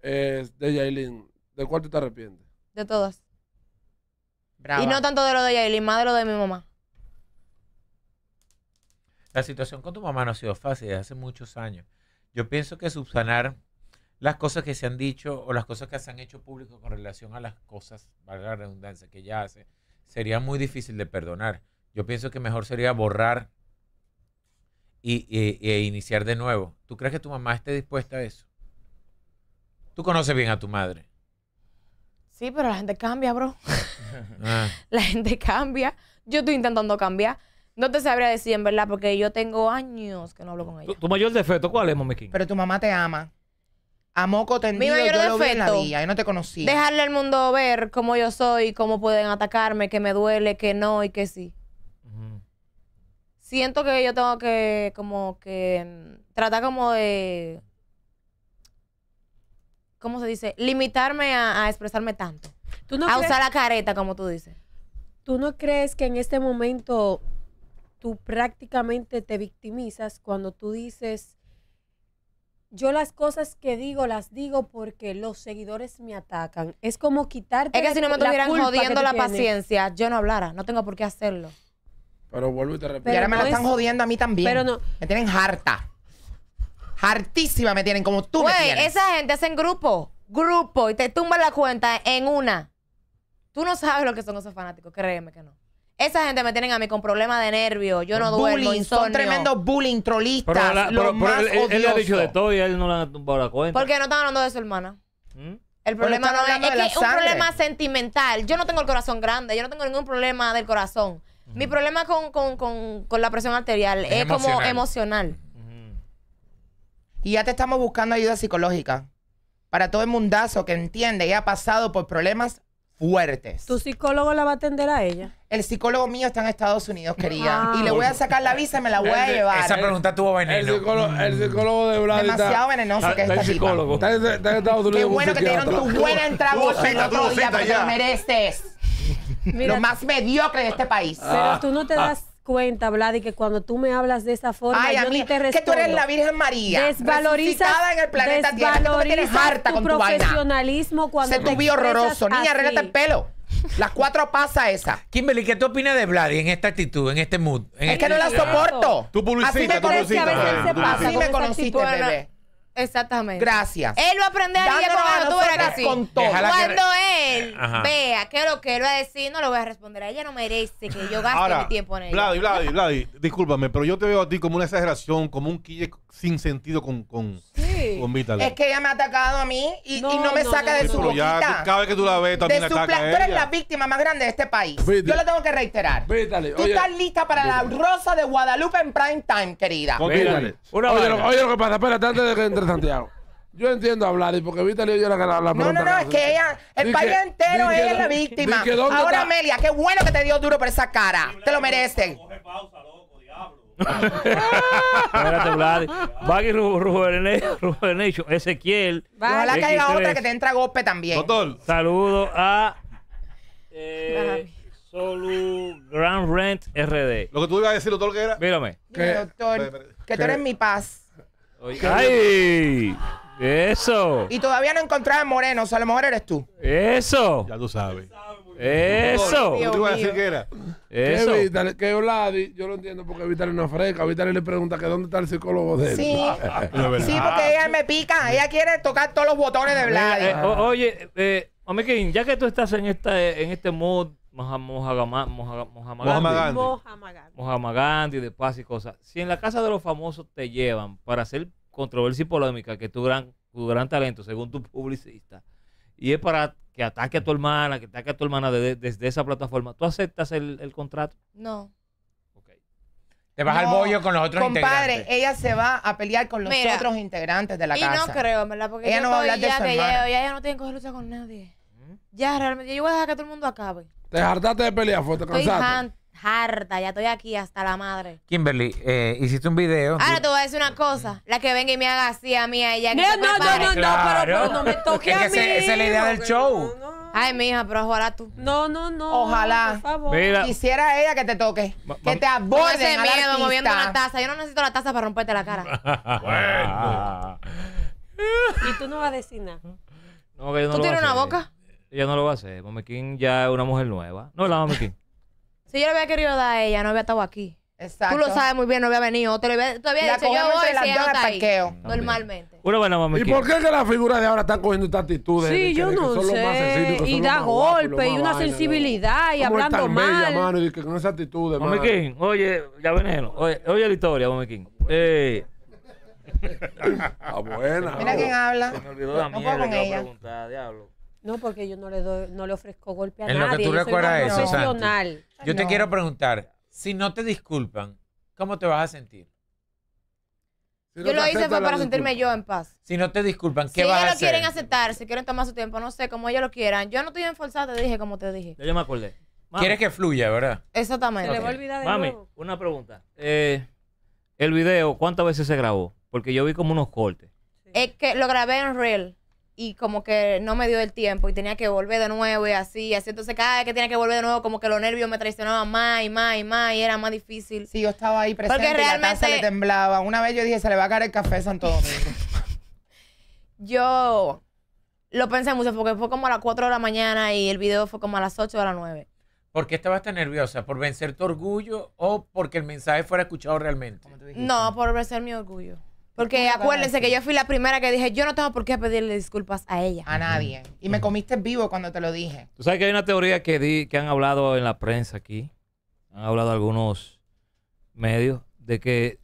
G: eh, de Yailin, ¿de cuál te arrepientes? De todas. Y no tanto
H: de lo de y más de lo de mi mamá.
G: La situación con
E: tu mamá no ha sido fácil desde hace muchos años. Yo pienso que subsanar las cosas que se han dicho o las cosas que se han hecho público con relación a las cosas, valga la redundancia, que ella hace, sería muy difícil de perdonar. Yo pienso que mejor sería borrar e iniciar de nuevo. ¿Tú crees que tu mamá esté dispuesta a eso? Tú conoces bien a tu madre.
H: Sí, pero la gente cambia, bro.
E: [laughs] Ah.
H: La gente cambia. Yo estoy intentando cambiar. No te sabría decir, en verdad, porque yo tengo años que no hablo con
A: ella. ¿Tu, mayor defecto cuál es, Mami Pero
H: tu mamá te ama. A moco Mi mayor yo defecto, yo
I: no te conocí. Dejarle
H: al mundo ver cómo yo soy, cómo pueden atacarme, que me duele, que no y que sí. Siento que yo tengo que, como que, tratar como de ¿cómo se dice? Limitarme a, expresarme tanto.
D: ¿Tú no a usar la
H: careta, como
D: tú dices. ¿Tú no crees que en este momento tú prácticamente te victimizas cuando tú dices, yo las cosas que digo las digo porque los seguidores me atacan? Es como quitarte. Es que si no me estuvieran jodiendo la paciencia,
H: yo no hablara, no tengo por qué hacerlo.
G: Pero vuelvo y te repito. Y ahora me la están jodiendo a mí también. Pero no.
I: Me tienen harta.
H: Hartísima me tienen, como tú esa gente Hacen grupo, grupo, y te tumba la cuenta en una. Tú no sabes lo que son esos fanáticos, créeme que no. Esa gente me tienen a mí con problemas de nervios. Yo no duermo, insomnio. Son tremendos bullying,
I: trolistas.
A: él, le ha dicho de todo y él no le ha tumbado la cuenta.
H: Porque no están hablando de su hermana. ¿Mm? El problema no es, es que un problema sentimental. Yo no tengo el corazón grande, yo no tengo ningún problema del corazón. Mi problema con, con, la presión arterial es, como emocional.
I: Y ya te estamos buscando ayuda psicológica. Para todo el mundazo que entiende y ha pasado por problemas fuertes. ¿Tu psicólogo la va a atender a ella? El psicólogo mío está en Estados Unidos, querida. Ah. Y le voy a sacar la visa y me la voy a llevar. Esa ¿eh?
G: pregunta tuvo veneno. El psicólogo, mm. de Demasiado venenoso que es esta psicólogo. Tipa. psicólogo está, en Estados Unidos. Qué bueno que te dieron tu buena entrada tú, lo
D: mereces. Mira, lo más mediocre de este país. Pero tú no te ah. das cuenta, Vladi, que cuando tú me hablas de esa forma, yo ni te respondo. Que tú eres la Virgen María. Desvaloriza. en el planeta Tierra. Tu, profesionalismo cuando Se tu tuvió horroroso. Niña, arreglate el pelo.
I: Las cuatro pasa esa.
E: Kimberly, ¿qué tú opinas de Vladi en esta actitud, en este mood? es que este no la soporto. Tú Así me, tú que a veces se pasa Así me conociste,
I: bebé.
H: Exactamente. Gracias. Él va a aprender a leer con la que Cuando él vea vea que lo que él va a decir, no lo voy a responder. A Ella no merece que yo gaste mi tiempo en ella. Vladi,
C: Vladi, Vladi, discúlpame, pero yo te veo a ti como una exageración, como un quille sin sentido con, con, sí. con Es que
H: ella me ha atacado a mí
I: y no, y no me saca de su no. Ya, cada vez que tú la ves, también de su ataca ella. Tú eres la víctima más grande de este país. Yo lo tengo que reiterar.
G: Vítale. Tú Oye. estás
I: lista para la rosa de Guadalupe en prime time, querida. Oye lo,
G: oye, lo, que pasa, espérate, antes de que entre Santiago. Yo entiendo a y porque Vítale yo la que la, la No, no, no, es que ella, el país entero, ella es la víctima. Ahora, está...
I: Amelia, qué bueno que te dio duro por esa cara. Te lo merecen. Coge pausa, loco.
A: [laughs] Espérate, Vlad. Baggy Ezequiel. Ojalá que haya otra que te entra golpe también. Doctor. Saludo a eh, Grand Rent RD. Lo que tú ibas a decir, doctor, que era. Mírame. Que, tú
I: eres mi paz.
A: ¡Ay! Eso. Y
I: todavía no encontraba a Moreno, o sea, a lo mejor eres tú.
A: Eso. Ya
G: tú sabes. Eso. Yo a decir que era. Que yo lo entiendo porque Vitale no fresca. Vitale le pregunta que dónde está el psicólogo de él. Sí, [laughs] porque ella
I: ah, me pica. Ella quiere tocar todos los botones de Vladi. Eh,
A: oye, eh, ya que tú estás en, esta, en este mood Mohamed Moja Gandhi. de paz y cosas, si en la casa de los famosos te llevan para hacer controversia y polémica, que es tu gran, tu gran talento, según tu publicista, y es para que ataque a tu hermana, que ataque a tu hermana desde, esa plataforma, ¿tú aceptas el, el contrato?
H: No. Te
A: vas al bollo con los otros integrantes. Compadre,
I: ella se va a pelear con los otros integrantes de la casa. Y no creo,
G: ¿verdad? Porque ella no va a hablar de su que ya,
H: ya, no tiene que luchar con nadie. Ya, realmente, yo voy a dejar que todo el mundo acabe.
G: Te hartaste de pelear,
E: fue, cansado
H: harta, ya estoy aquí hasta la madre.
E: Kimberly, eh, hiciste un video. Ahora te
H: voy a decir una cosa. La que venga y me haga así a mí, a ella. Que No, no, no, no,
E: pero, pero no me toques a mí. esa es la idea del show.
H: Ay, mi Ay, mija, pero ojalá tú. No, no, no. Ojalá. Por favor. Quisiera ella que te toque. que te aborde.
I: aborden miedo
A: moviendo una taza.
H: Yo no necesito la taza
D: para romperte la
A: cara. [laughs]
D: Y tú no vas a decir nada.
A: ¿Tú tienes una boca? Ella no lo va a hacer. Mamequín ya es una mujer nueva. No, la Mamekin
H: si yo le había querido dar a ella, no había estado aquí. Exacto. Tú lo sabes muy bien, no había venido. Te lo había, dicho, yo voy si ella no está Ahí,
D: normalmente.
G: Una buena ¿Y por qué es que las figuras de ahora están cogiendo estas actitudes? sí, yo no sé. Y da golpe, y, una
D: sensibilidad, y hablando
A: mal. bella, mano,
G: y que con esa actitud,
A: oye, ya veneno. Oye, oye la historia, King?
G: Eh... ah, buena. Mira quién habla. Se me olvidó la no mierda iba a
A: preguntar, diablo.
D: No, porque yo no le no le ofrezco golpe a nadie. En que tú yo
G: recuerdas eso, profesional.
D: Yo
E: te quiero preguntar, si no te disculpan, ¿cómo te vas a sentir? yo lo hice fue para sentirme yo en paz. Si no te disculpan, ¿qué si vas a hacer? Si quieren
H: aceptar, si quieren tomar su tiempo, no sé, como ellos lo quieran. Yo no estoy enforzada, te dije como te dije. Yo ya me acordé. Quieres que
A: fluya, ¿verdad? Exactamente. Se le va a olvidar de Mami, una pregunta. Eh, el video, ¿cuántas veces se grabó? Porque yo vi como unos cortes.
H: Es que lo grabé en real y como que no me dio el tiempo y tenía que volver de nuevo y así, así. Entonces cada vez que tenía que volver de nuevo, como que los nervios me traicionaban más y más y más y era más difícil. Sí, yo estaba ahí presente Porque realmente, se la le
I: temblaba. Una vez yo
H: dije, se le va a caer el café a Santo Domingo. [laughs] yo lo pensé mucho porque fue como a las 4 de la mañana y el video fue como a las 8 a las 9.
E: ¿Por qué estabas tan nerviosa? ¿Por vencer tu orgullo o porque el mensaje fuera escuchado realmente? No,
H: por vencer mi orgullo. Porque acuérdense que yo fui la primera que dije, yo no tengo por qué pedirle disculpas a ella. A nadie. Y me comiste vivo cuando te lo dije.
A: Tú sabes que hay una teoría que, di, que han hablado en la prensa aquí, han hablado algunos medios, de que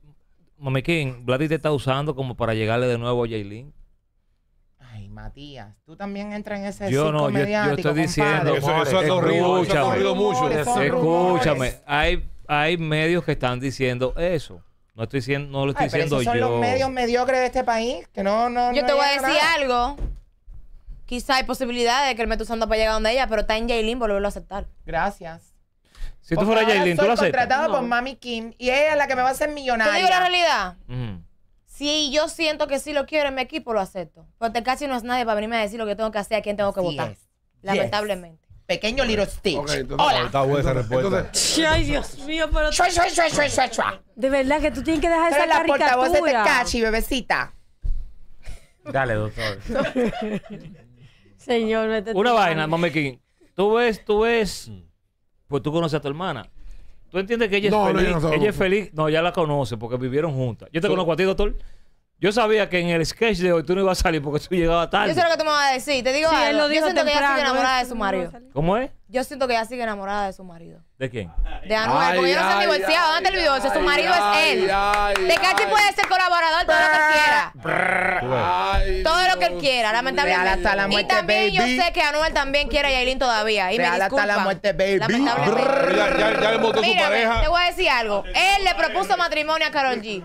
A: Mami King, te está usando como para llegarle de nuevo a Jaylin.
I: Ay, Matías, tú también entras en ese Yo no, yo, estoy diciendo... Eso, eso, horrible ha corrido Escúchame,
A: hay, hay medios que están diciendo eso. No estoy diciendo, no lo estoy diciendo son los medios
H: mediocres
I: de este país que no, no. Yo te voy a decir
H: algo. Quizá hay posibilidades de que él me esté usando para llegar donde ella, pero está en Jailin volverlo a aceptar. Gracias.
A: Si tú fueras Jailin, tú lo aceptas. contratado por Mami
H: Kim y ella es la que me va a hacer millonaria. Te digo la realidad. Si yo siento que sí lo quiero en mi equipo, lo acepto. Porque casi no es nadie para venirme a decir lo que tengo que hacer, a quién tengo que votar. Lamentablemente. Pequeño Little
I: Stitch. Hola. Está
C: buena esa respuesta. Ay, Dios
D: mío, pero. De verdad que tú tienes que dejar Pero esa la portavoz de caricatura. bebecita.
A: Dale, doctor.
D: [laughs] Señor,
I: Una vaina, mami.
A: mamequín. Tú ves, tú ves. Pues tú conoces a tu hermana. Tú entiendes que ella es feliz. no ella es feliz. No, ya la conoce porque vivieron juntas. Yo te conozco a ti, doctor. Yo sabía que en el sketch de hoy tú no ibas a salir porque tú llegabas tarde. Yo sé lo que tú me vas
H: a decir. Te digo algo. Él lo dijo Yo siento que ella sigue enamorada de su marido. ¿Cómo es? Yo siento que ella sigue enamorada de su marido.
A: ¿De quién? De Anuel, porque ellos no se han divorciado. Antes el divorcio, su marido es él. De Cachi
H: puede ser colaborador todo lo que
A: quiera.
H: todo lo que él quiera,
A: lamentablemente.
H: y también yo sé que Anuel también quiere a Yailin todavía. Y me disculpa. la muerte, baby.
C: Lamentablemente. Ya, le su pareja. Te
H: voy a decir algo. Él le propuso matrimonio a Carol G.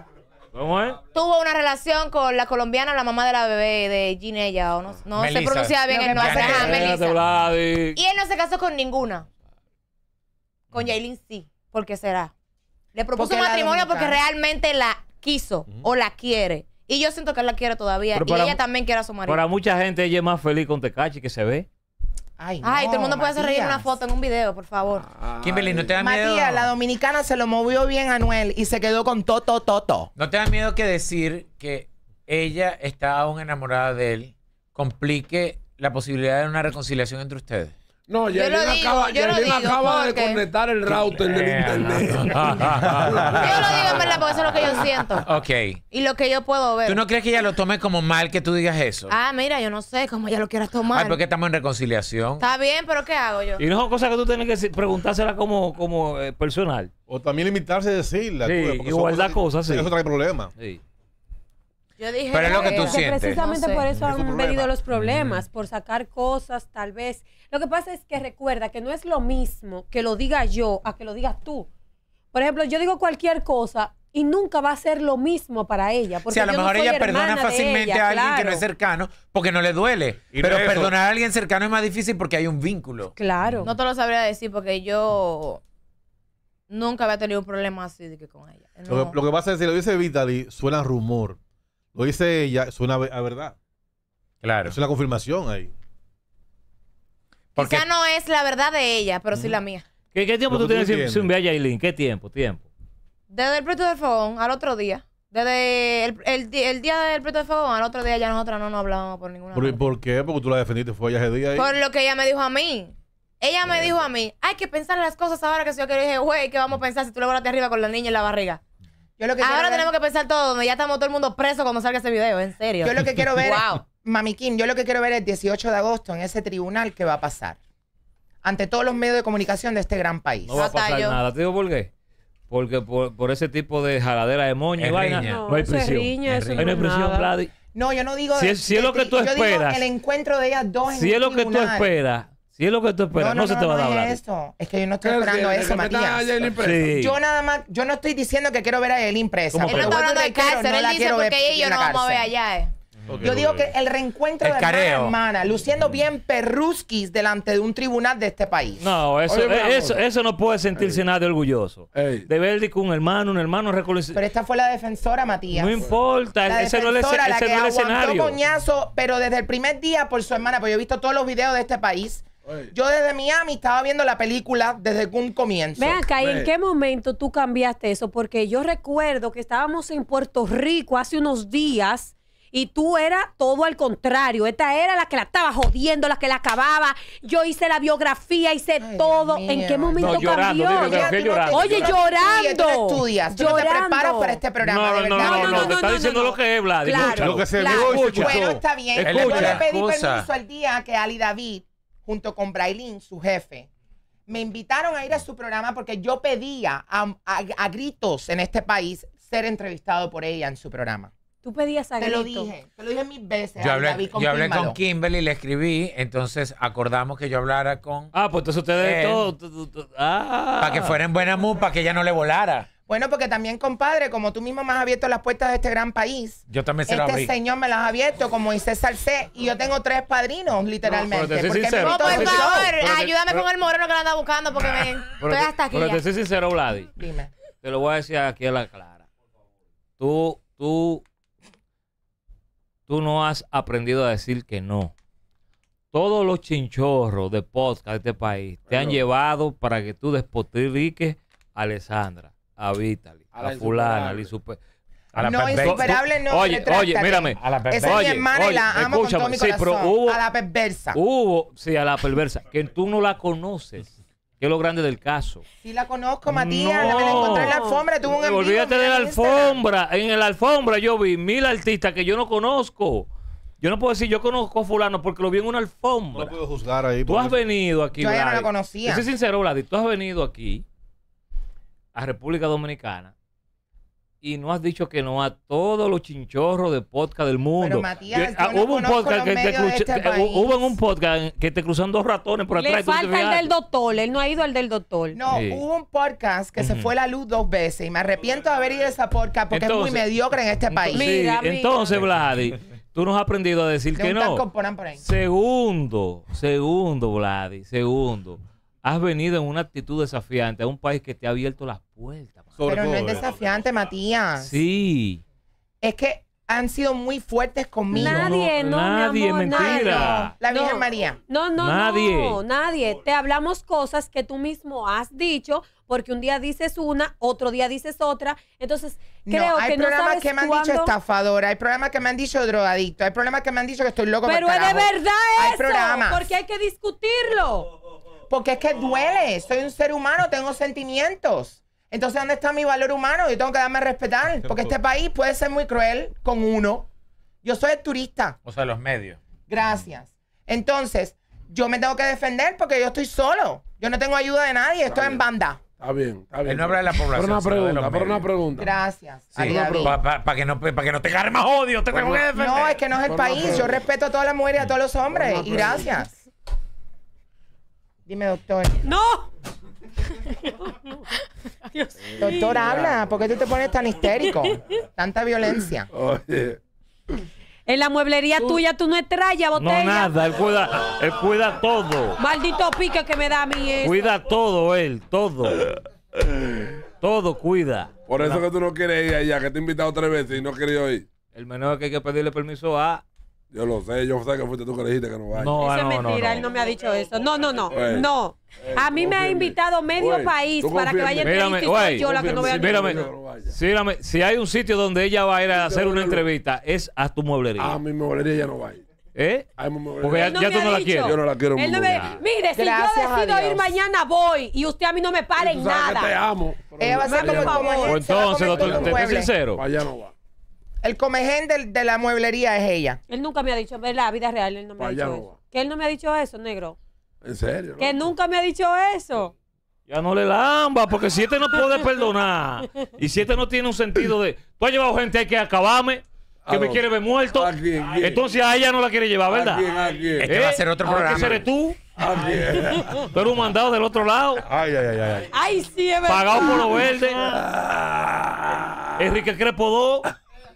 H: ¿Cómo es? Tuvo una relación con la colombiana, la mamá de la bebé de Ginella, o no, no se pronunciaba bien el nombre. Y él no se casó con ninguna. Con Jailin sí. porque será? Le propuso matrimonio porque realmente la quiso o la quiere. Y yo siento que él la quiere todavía. y ella también quiere a su marido. Para
A: mucha gente ella es más feliz con Tecachi que se ve.
H: Ay, todo el mundo puede hacer reír una foto en un video, por favor.
A: Ah, Kimberly, ¿no te da miedo? Matías, la
I: dominicana se lo movió bien a Anuel y se quedó con toto, toto.
A: ¿No te
E: da miedo que decir que ella está aún enamorada de él complique la posibilidad de una reconciliación entre ustedes?
G: No, Yelena acaba, yo lo digo, acaba de conectar el router del
E: internet. yo lo digo en
G: verdad porque eso es lo que yo siento.
E: Ok.
H: Y lo que yo puedo ver. ¿Tú
E: no crees que ella lo tome como mal que tú digas eso?
H: Ah, mira, yo no sé cómo ella lo quiera tomar. Ay, porque
A: estamos en reconciliación.
H: Está bien, pero ¿qué hago yo?
A: Y no son cosas que tú tienes que preguntársela
C: como, como eh, personal. O también limitarse a decirla. Sí, igual la cosas, sí. Eso trae problemas.
F: Sí.
D: Yo dije Pero es lo que tú eh, sientes. Precisamente por eso han venido los problemas, por sacar cosas, tal vez. Lo que pasa es que recuerda que no es lo mismo que lo diga yo a que lo digas tú. Por ejemplo, yo digo cualquier cosa y nunca va a ser lo mismo para ella. Porque
E: sí, a lo mejor ella perdona fácilmente a alguien que no es cercano porque no le duele. pero perdonar a alguien cercano es más difícil porque hay un vínculo.
H: Claro. No te lo sabría decir porque yo nunca había tenido un problema así con ella. Lo,
C: que, lo, que, pasa es que si lo dice Vitali, suena rumor. Lo dice ella, es una a ah, verdad. Claro. Es una confirmación ahí. Porque... Quizá
H: no es la verdad de ella, pero sí la mía.
C: ¿Qué,
A: tiempo tú, tienes sin, ver a Yailin? ¿Qué tiempo? Tiempo.
H: Desde el preto del fogón al otro día. Desde el, el, día del preto del fogón al otro día ya nosotras no nos hablábamos por ninguna
C: ¿Por, ¿Por qué? Porque tú la defendiste, fue allá ese día. Por
H: lo que ella me dijo a mí. Ella me eh. dijo a mí, hay que pensar las cosas ahora que si yo quiero. dije, güey, ¿qué vamos a pensar si tú le volaste arriba con la niña en la barriga? Ahora tenemos que pensar todo, ya estamos todo el mundo preso cuando salga ese video, en serio. Yo lo que quiero ver, Mamiquín, yo lo que quiero ver el
I: 18 de agosto en ese tribunal que va a pasar ante todos los medios de comunicación de este gran país. No va a pasar nada,
A: te digo por qué. Porque por, ese tipo de jaladera de moño y vaina, no, hay prisión. no hay prisión,
I: No, yo no digo. Si es, lo que tú el encuentro de ellas dos en Si es lo que tú esperas
A: si es lo que tú esperas, no, se te va a dar. Es,
I: eso. es que yo no estoy esperando eso, Matías. Yo nada más, yo no estoy diciendo que quiero ver a él impresa. Él no hablando de cárcel, yo no vamos a allá. Eh. yo digo que el reencuentro de la hermana, luciendo bien perrusquis delante de un tribunal de este país. No, eso,
A: eh, eso, eso, no puede sentirse nadie orgulloso. de De ver un hermano, un hermano reconocido. Pero
I: esta fue la defensora, Matías. No importa,
A: ese no es el, la que no el escenario. coñazo,
I: pero desde el primer día por su hermana, pues yo he visto todos los videos de este país yo desde Miami estaba viendo la película desde un
D: comienzo. Ve acá, en qué momento tú cambiaste eso? Porque yo recuerdo que estábamos en Puerto Rico hace unos días y tú era todo al contrario. Esta era la que la estaba jodiendo, la que la acababa. Yo hice la biografía, hice todo. ¿En qué momento cambió?
I: Oye, llorando. Tú no estudias, no preparas para este programa, no, no, verdad. No, no, no, no, está diciendo lo
A: que es, Vlad. lo que se claro. Escucha. Bueno, está bien. Escucha. Yo le pedí permiso al
I: día que Ali David junto con Brailín, su jefe, me invitaron a ir a su programa porque yo pedía a, gritos en este país ser entrevistado por ella en su programa. Tú pedías a Te lo dije, te lo dije mil veces. Yo hablé, con
E: Kimberly, le escribí, entonces acordamos que yo hablara con. Ah, pues
A: entonces ustedes
E: todo. Ah. Para que fuera en buena mood, para que ella no le volara.
I: Bueno, porque también, compadre, como tú mismo me has abierto las puertas de este gran país.
E: Yo también Este señor
I: me las ha abierto, como hice Salcé, y yo tengo tres padrinos, literalmente. No, te sincero. No, por favor,
A: ayúdame con
H: el moreno que la anda buscando porque me, estoy
A: hasta aquí. pero te soy sincero, Vladi. Dime. Te lo voy a decir aquí a la clara. Tú, tú, tú no has aprendido a decir que no. Todos los chinchorros de podcast de este país te han llevado para que tú despotriques a Alessandra a a, la fulana, A la no, insuperable no. Oye, oye, mírame. A la perversa. es mi hermana y la amo con Hubo, a la perversa. Hubo, sí, a la perversa. Que tú no la conoces. Que es lo grande del caso.
I: Sí la conozco, Matías. La, encontré en la alfombra. Tuvo un envío. Olvídate
A: de la alfombra. En la alfombra yo vi mil artistas que yo no conozco. Yo no puedo decir, yo conozco a fulano porque lo vi en
C: una alfombra. No puedo juzgar
A: ahí. Tú has venido aquí, Yo ya no la conocía. Yo soy sincero, Vladi. Tú has venido aquí a República Dominicana y no has dicho que no a todos los chinchorros de podcast del mundo. Pero Matías, hubo, un podcast que te cruzan dos ratones por atrás. Le falta el del
D: doctor, él no ha ido al del doctor.
A: No, hubo
I: un podcast que se fue la luz dos veces y me arrepiento de haber ido a esa podcast porque es muy mediocre en este país. Entonces, entonces,
A: Vladi, tú nos has aprendido a decir que no. Segundo, segundo, Vladi, segundo has venido en una actitud desafiante a un país que te ha abierto las puertas. Pero no es
I: desafiante, Matías.
A: Sí.
D: Es
I: que han sido muy fuertes conmigo. Nadie, no, nadie, mi mentira.
D: La Virgen María. No, no, nadie. no, nadie. Te hablamos cosas que tú mismo has dicho, porque un día dices una, otro día dices otra. Entonces, creo hay que no Hay programas que me han dicho
I: estafadora, hay programas que me han dicho drogadicto, hay programas que me han dicho que estoy loco. Pero es de verdad hay eso, porque
D: hay que discutirlo.
I: Porque es que duele. Soy un ser humano, tengo sentimientos. Entonces, ¿dónde está mi valor humano? Yo tengo que darme a respetar. Porque este país puede ser muy cruel con uno. Yo soy el turista.
E: O sea, los medios.
I: Gracias. Entonces, yo me tengo que defender porque yo estoy solo. Yo no tengo ayuda de nadie. Estoy en banda.
G: Está bien, está bien. de la población. Por una pregunta,
I: Gracias. Para
E: que, no, pa te más odio, tengo pues que defender.
I: No, es que no es el pues país. Yo respeto a todas las mujeres y a todos los pues hombres. Y gracias. Dime, doctor. ¡No! [laughs] doctor, habla. ¿Por qué tú te pones tan histérico?
D: Tanta violencia.
G: Oye.
D: En la mueblería tuya tú no extrañas botella. No,
G: nada. Él cuida, todo.
D: Maldito pique que me da a mí
G: Cuida todo él, todo. todo cuida. Por eso que tú no quieres ir allá, que te he invitado tres veces y no quería ir. El menor que hay que pedirle permiso a yo lo sé, yo sé que fuiste tú que le dijiste que no vaya. No, ah, no, es mentira, no, él
D: no me ha dicho eso. No, no, no. no. a mí me ha invitado medio país
A: para que vaya a y yo la que no voy a mírame, mírame, si hay un sitio donde ella va a ir a hacer una entrevista, es a tu mueblería. A mi mueblería ya no va a ¿Eh? Porque ya,
D: tú no la quieres.
G: Yo no la quiero. Mire,
D: si yo decido ir mañana, voy. Y usted a mí no me para en nada. Que te amo.
G: Pues entonces, doctor, ¿te sincero? allá no va.
I: El comején de la mueblería es ella.
D: Él nunca me ha dicho, ¿verdad? la vida real, él no me ha dicho eso. Que él no me ha dicho eso, negro. En serio. Que nunca me ha dicho eso.
A: Ya no le lamba, porque si este no puede perdonar y si este no tiene un sentido de. Tú has llevado gente que acabarme, que me quiere ver muerto. Entonces a ella no la quiere llevar, ¿verdad? ¿A ¿Eh? va a ser otro programa. ¿Qué seré tú? Pero un mandado del otro lado, Ay, ay, ay, ay.
G: Ay, sí, es verdad. pagado por lo verde. Ah.
A: Enrique Crepo 2.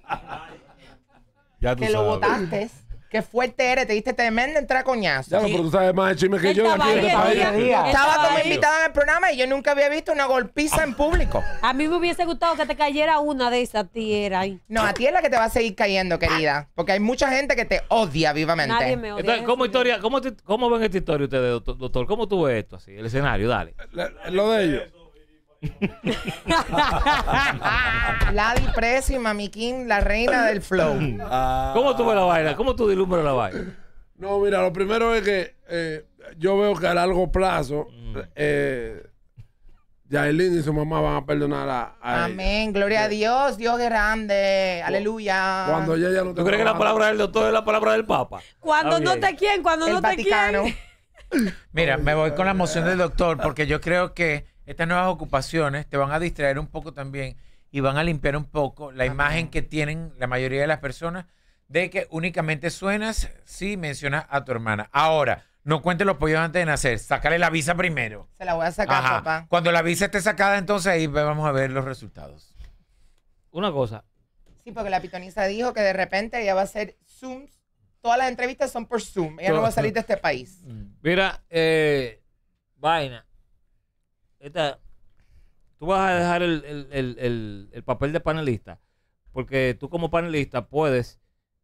G: [laughs] ya que lo votaste.
I: Qué fuerte eres, te diste tremenda entra coñazo. Ya, no, pero tú sabes
G: más de chisme que yo. Estaba este como invitada
I: en el programa y yo nunca había visto una golpiza en público.
D: A mí me hubiese gustado que te cayera una de esas, tierras No,
I: a ti es la que te va a seguir cayendo, querida. Porque hay mucha gente que te odia vivamente. Nadie me odia. Entonces,
A: ¿cómo, historia, cómo, cómo ven esta historia ustedes, doctor? ¿Cómo tú ves esto así? El escenario, dale. lo de ellos.
I: Ladi [laughs] Presi, Mami la reina del flow.
G: Ah. ¿Cómo tú ves la baila? ¿Cómo tú dilumbras la baila? No, mira, lo primero es que eh, yo veo que a largo plazo ya mm. eh, y su mamá van a perdonar a, Amén,
I: gloria a eh, Dios, Dios grande, aleluya. Cuando
G: ella no ¿Tú crees que la palabra del doctor es la palabra del papa?
I: Cuando no te quieren, cuando no te quieren.
E: [laughs] mira, me voy con la emoción del doctor porque yo creo que estas nuevas ocupaciones te van a distraer un poco también y van a limpiar un poco la imagen que tienen la mayoría de las personas de que únicamente suenas si mencionas a tu hermana. Ahora, no cuentes los pollos antes de nacer, sácale la visa primero.
I: Se la voy a sacar, papá.
E: Cuando la visa esté sacada, entonces ahí vamos a ver los resultados. Una cosa.
I: Sí, porque la pitonisa dijo que de repente ella va a hacer Zooms. Todas las entrevistas son por Zoom. Ella no va a salir de este país.
A: Mira, eh, vaina tú vas a dejar el, papel de panelista, porque tú como panelista puedes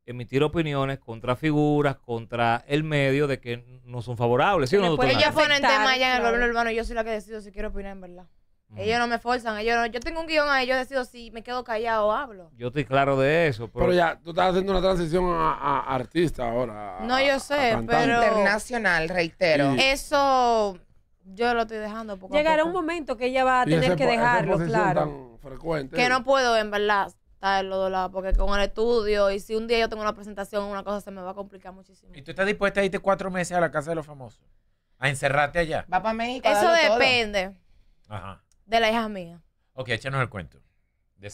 A: emitir opiniones contra figuras, contra el medio de que no son favorables. ¿sí? No, ellos el
H: tema allá en el urbano, yo soy la que decido si quiero opinar en verdad. Mm. Ellos no me forzan, ellos yo tengo un guión ahí, yo decido si me quedo callado o hablo.
G: Yo estoy claro de eso. Pero, ya, tú estás haciendo una transición a, artista ahora.
H: no, yo sé, pero... Internacional, reitero. Eso yo lo estoy dejando poco Llegará un momento que ella va a
G: tener que dejarlo, claro. que ¿eh?
H: no puedo, en verdad, estar dos lados. porque con el estudio, y si un día yo tengo una presentación, una cosa se me va a complicar muchísimo.
E: ¿Y tú estás dispuesta a irte cuatro meses a la casa de los famosos? ¿A encerrarte allá? Va para México.
H: Eso depende Ajá. de la hija mía.
E: Ok, échanos el cuento.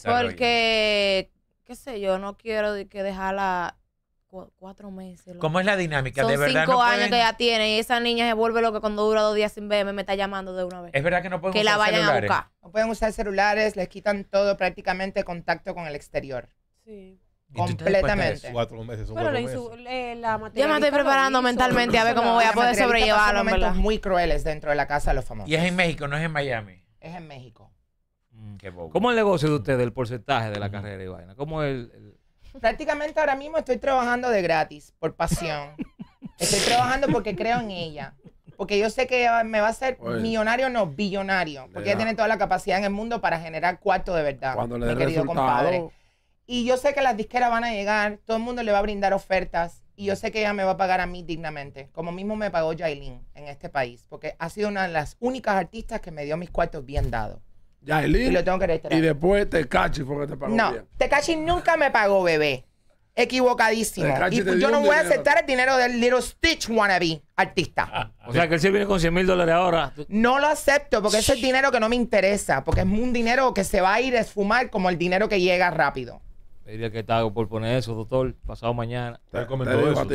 H: Porque, qué sé yo, no quiero que dejarla cuatro meses. ¿Cómo es la dinámica? de verdad. cinco años que ya tiene y esa niña se vuelve lo que cuando dura dos días sin verme, me está llamando de una vez.
E: Es verdad que no pueden usar la vayan celulares?
H: No pueden usar celulares, les quitan todo prácticamente contacto con el exterior.
D: Sí.
E: Completamente. Cuatro meses, son
D: eh, Yo me estoy preparando mentalmente a
I: ver cómo [laughs] voy a poder sobrellevarlo. momentos muy crueles dentro de la casa de los famosos. Y es en
E: México, no es en Miami. Es en México.
A: Mm, qué ¿Cómo el negocio de ustedes, el porcentaje de la carrera y vaina? ¿Cómo es el
I: prácticamente ahora mismo estoy trabajando de gratis, por pasión. Estoy trabajando porque creo en ella. Porque yo sé que me va a ser millonario, no, billonario. Porque ella tiene toda la capacidad en el mundo para generar cuartos de verdad. Cuando le mi querido compadre. Y yo sé que las disqueras van a llegar, todo el mundo le va a brindar ofertas. Y yo sé que ella me va a pagar a mí dignamente, como mismo me pagó Jailin en este país, porque ha sido una de las únicas artistas que me dio mis cuartos bien
G: dados. Y lo Y después Tecachi fue que te pagó. No,
I: nunca me pagó, bebé. Equivocadísimo. Y yo no voy a aceptar el dinero del Little Stitch wannabe artista. Ah,
A: o sea que él sí viene con 100 mil dólares ahora.
I: No lo acepto porque ese es dinero que no me interesa. Porque es un dinero que se va a ir a esfumar como el dinero que llega rápido
A: diría que hago por poner eso, doctor. Pasado mañana. Él comentó eso.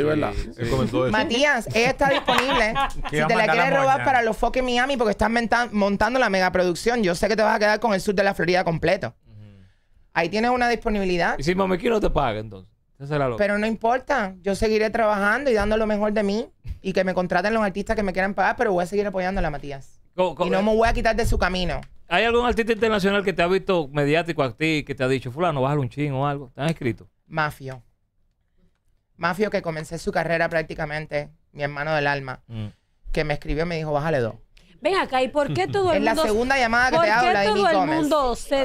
A: comentó eso. Matías,
I: ella está disponible. [laughs] si te la quieres robar para los foques Miami, porque estás montando la megaproducción, yo sé que te vas a quedar con el sur de la Florida completo. Ahí tienes una disponibilidad. Y si me
A: quiero, te paga entonces. Pero
I: no importa, yo seguiré trabajando y dando lo mejor de mí y que me contraten los artistas que me quieran pagar, pero voy a seguir apoyándola, Matías. y no eh. me voy a quitar de su camino.
A: ¿Hay algún artista internacional que te ha visto mediático a ti que te ha dicho, fulano, bájale un ching o algo? ¿Te han escrito?
I: Mafio. Mafio que comencé su carrera prácticamente, mi hermano del alma, mm. que me escribió y me dijo, bájale dos.
A: Ven acá, ¿y por qué [laughs] todo el mundo... Es la
I: segunda
D: llamada que te habla de mi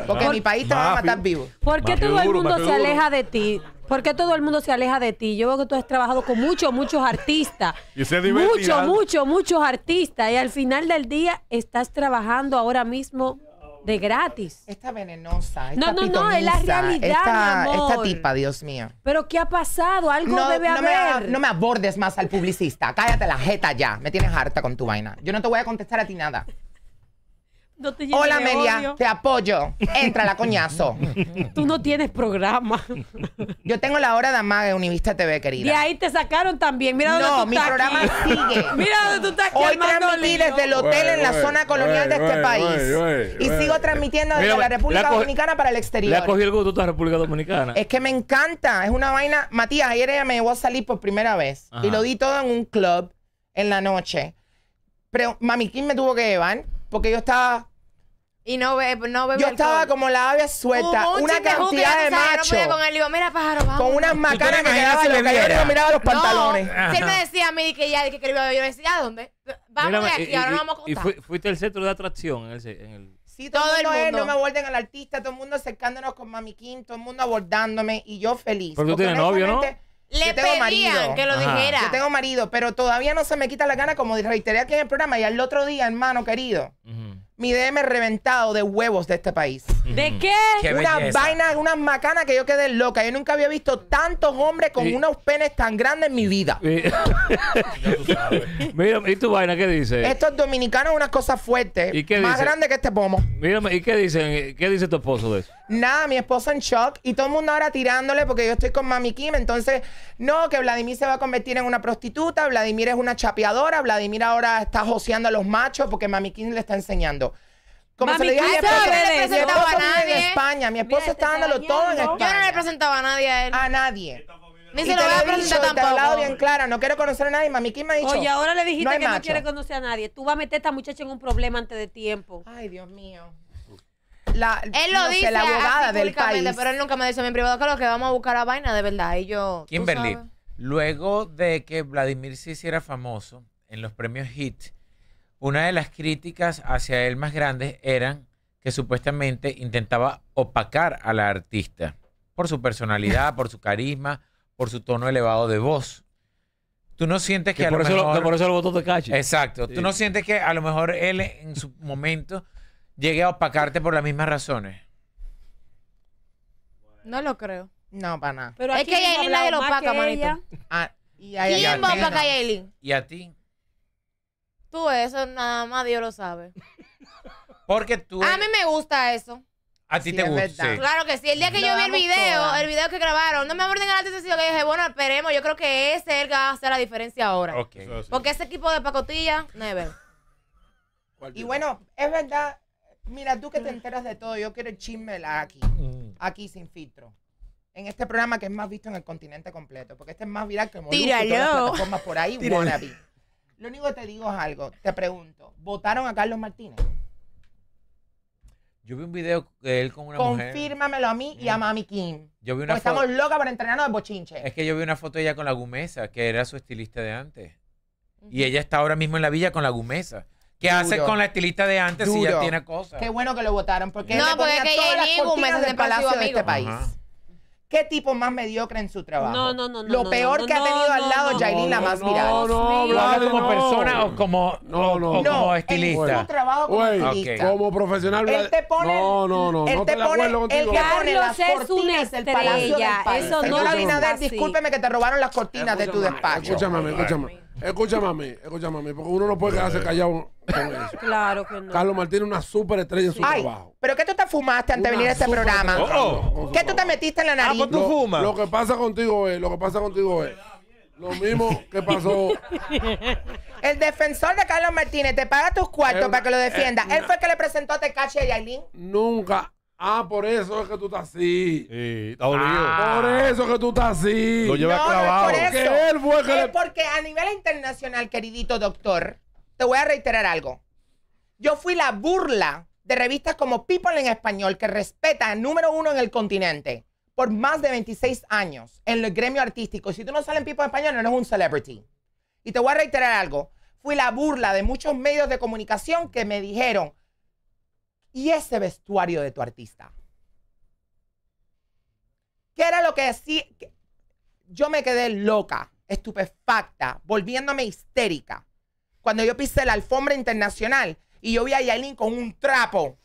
D: Porque mi país te va a matar vivo.
I: ¿Por qué todo el mundo se aleja
D: de ti? ¿Por qué todo el mundo se aleja de ti? Yo veo que tú has trabajado con muchos, muchos artistas. [laughs] y se Muchos, muchos, muchos artistas. Y al final del día estás trabajando ahora mismo de gratis. Está venenosa. no, no, no, es la realidad. Esta, mi amor. esta
I: tipa, Dios mío.
D: Pero ¿qué ha pasado? Algo debe haber. no
I: me abordes más al publicista. Cállate la jeta ya. Me tienes harta con tu vaina. Yo no te voy a contestar a ti nada. Hola, te apoyo. Entra la coñazo. [laughs] Tú no tienes programa. Yo tengo la hora de amaga Univista TV, querida. Y ahí
D: te sacaron también. Mira dónde no, mi programa
I: sigue. [laughs] Mira dónde tú estás Hoy transmití desde el hotel en la zona colonial de este país. Y sigo transmitiendo desde la República Dominicana para el Le ha exterior.
A: el gusto a la República Dominicana. Es
I: que me encanta. Es una vaina. Matías, ayer ella me llevó a salir por primera vez. Y lo di todo en un club en la noche. Pero Mami Kim me tuvo que llevar porque yo estaba
H: y no ve no bebe Yo estaba como la avia suelta. una cantidad de macho. con mira, pájaro, Con unas
A: macanas que quedaban si lo yo miraba los pantalones. él me
H: decía a mí que ya, que quería yo decía, ¿a dónde?
I: Vamos de aquí, y, ahora vamos a ¿Y
A: fuiste el centro de atracción en el, en
I: Sí, todo, el mundo, no me aborden al artista, todo el mundo acercándonos con Mami todo el mundo abordándome y yo feliz. Porque tú tienes novio, ¿no? Le pedían que lo dijera. Yo tengo marido, pero todavía no se me quita la gana, como reiteré aquí en el programa, y al otro día, hermano querido, mi DM reventado de huevos de este país. ¿De qué? una vaina, una macana que yo quedé loca. Yo nunca había visto tantos hombres con unos penes tan grandes en mi vida. Y-
A: [laughs] Mira, ¿y tu vaina qué dice?
I: Estos dominicanos, unas cosas fuertes, ¿Y más grande grandes que este pomo.
A: Mírame, ¿y qué dicen? ¿Qué dice tu esposo de eso?
I: Nada, mi esposo en shock y todo el mundo ahora tirándole porque yo estoy con Mami Kim. Entonces, no, que Vladimir se va a convertir en una prostituta, Vladimir es una chapeadora, Vladimir ahora está joseando a los machos porque Mami Kim le está enseñando.
H: Como se le dije a mi esposo, no mi a nadie. en
I: España, mi esposo está dándolo todo en España. Yo no le presentaba a nadie a él. A nadie. Ni se lo voy a presentar tampoco. Te he hablado bien clara, no quiero conocer a nadie. Mami, Kim me ha dicho? Oye, ahora le dijiste que no quiere
D: conocer a nadie. Tú vas a meter a esta muchacha en un problema antes de tiempo. Ay, Dios mío
H: él lo dice la abogada del país. Pero él nunca me dice en privado que lo que vamos a buscar a vaina de verdad. Y yo. Kimberly,
E: luego de que Vladimir se hiciera famoso en los premios HIT, una de las críticas hacia él más grandes eran que supuestamente intentaba opacar a la artista por su personalidad, por su carisma, por su tono elevado de voz. Tú no sientes que, a lo mejor... por eso lo votó Exacto. Tú no sientes que a lo mejor él en su momento ¿Llegué a opacarte por las mismas razones?
H: No lo creo. No, para nada. Pero es que Yaelin nadie lo opaca, manito.
E: Ah, y
H: ¿Quién va a opacar a ¿Y a ti? Tú, eso nada más Dios lo sabe.
E: Porque tú. A mí
H: me gusta eso.
E: A ti te gusta. Claro
H: que sí. El día que yo vi el video, el video que grabaron, no me aborden en la sentido que dije, bueno, esperemos. Yo creo que ese es el que va a hacer la diferencia ahora. Okay. Porque ese equipo de pacotilla, never. Y bueno, es verdad,
I: Mira, tú que te enteras de todo, yo quiero el chisme aquí, aquí mm. sin filtro. En este programa que es más visto en el continente completo, porque este es más viral que el y por ahí, Tíralo. Lo único que te digo es algo, te pregunto, ¿votaron a Carlos Martínez?
E: Yo vi un video de él con una mujer.
I: Confírmamelo a mí y a mm. Mami Kim.
E: Yo vi una estamos
I: locas para entrenarnos de bochinche.
E: Es que yo vi una foto de ella con la Gumesa, que era su estilista de antes. Y ella está ahora mismo en la villa con la Gumesa. ¿Qué haces con la estilista de antes si ya tiene cosas? Qué
I: bueno que lo votaron, porque él No, le porque es que todas las palacio de este país. ¿Qué tipo más mediocre en su trabajo? No, no, no, Lo peor que ha tenido al lado, no. la más viral. No, no, no. no. como persona
G: o como, No, no. como estilista. estilista. trabajo como estilista. como profesional. Él te pone. No, no, no. Él te pone. las es cortinas del palacio eso no Señora es Abinader, discúlpeme que
I: te robaron las cortinas de tu despacho. Escúchame, escúchame.
G: Escúchame a mí, escúchame a mí, porque uno no puede quedarse eh. callado con eso. [laughs]
I: Claro que
G: no. Carlos Martínez es una super estrella en su Ay, trabajo. ¿Pero qué tú te fumaste antes de venir a este programa? Oh, oh. ¿Qué tú te metiste en la ah, pues nariz? Ah, tú fumas. Lo que pasa contigo es, lo que pasa contigo es. Lo mismo que pasó. [laughs]
I: El defensor de Carlos Martínez te paga tus cuartos para que lo defienda. Eh, Él fue el que le presentó a Tecachi y a Yailin. Nunca
G: Ah, por eso es que tú estás así. Sí, está dolido. Ah. por eso es que tú estás así. Lo lleva no, clavado. No Él fue
I: porque a nivel internacional, queridito doctor, te voy a reiterar algo. Yo fui la burla de revistas como People en Español, que respeta número uno en el continente por más de 26 años en el gremio artístico. Si tú no sales en People en Español, no eres un celebrity. Y te voy a reiterar algo. Fui la burla de muchos medios de comunicación que me dijeron, y ese vestuario de tu artista. ¿Qué era lo que decía? Yo me quedé loca, estupefacta, volviéndome histérica. Cuando yo pisé la alfombra internacional y yo vi a Yailin con un trapo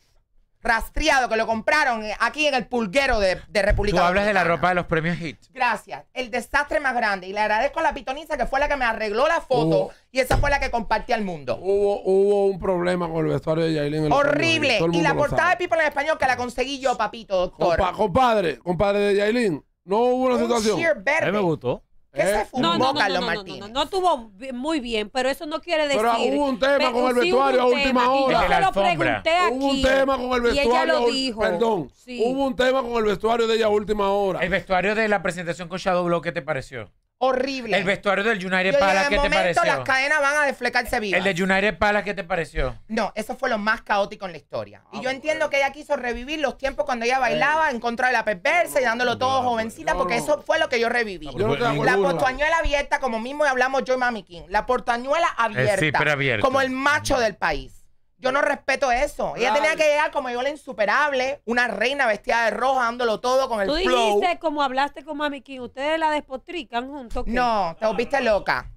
I: rastreado que lo compraron eh, aquí en el pulguero de, República Tú hablas de la ropa
E: de los premios
G: HIT.
I: Gracias. El desastre más grande. Y le agradezco a la pitoniza que fue la que me arregló la foto y esa fue la que compartí al
G: mundo. Hubo, hubo un problema con el vestuario de Yailin. Horrible. Y la portada de
I: People en Español que la conseguí yo, papito, doctor.
G: compadre, compadre de Yailin. No hubo una situación. A mí me gustó. ¿Qué se eh, fumó, no, no, no, Carlos Martínez?
D: No, no, no, tuvo muy bien, pero eso no quiere decir. Pero hubo un tema con el vestuario a última
G: hora. Yo lo pregunté aquí. Hubo un tema con el vestuario. Y ella lo dijo. Perdón. Hubo un tema con el vestuario de ella a última hora. El vestuario de
E: la presentación con Shadow ¿qué te pareció?
I: Horrible. El
E: vestuario del United Pala ¿qué te pareció? las cadenas
I: van a desflecarse bien. El de United
E: Pala ¿qué te pareció?
I: No, eso fue lo más caótico en la
E: historia. y ah,
I: yo entiendo que ella quiso revivir los tiempos cuando ella bailaba eh. en contra de la perversa y dándolo todo jovencita, porque eso fue lo que yo reviví. la portañuela abierta, como mismo hablamos yo y Mami King. La portañuela eh, abierta.
E: Sí, pero abierta. Como el
I: macho del país. Yo no respeto eso. Ella tenía que llegar como yo la insuperable, una reina vestida de rojo, dándolo todo con el Tú dices dijiste,
D: como hablaste con Mami King, ustedes la despotrican juntos. No, te ah. volviste loca.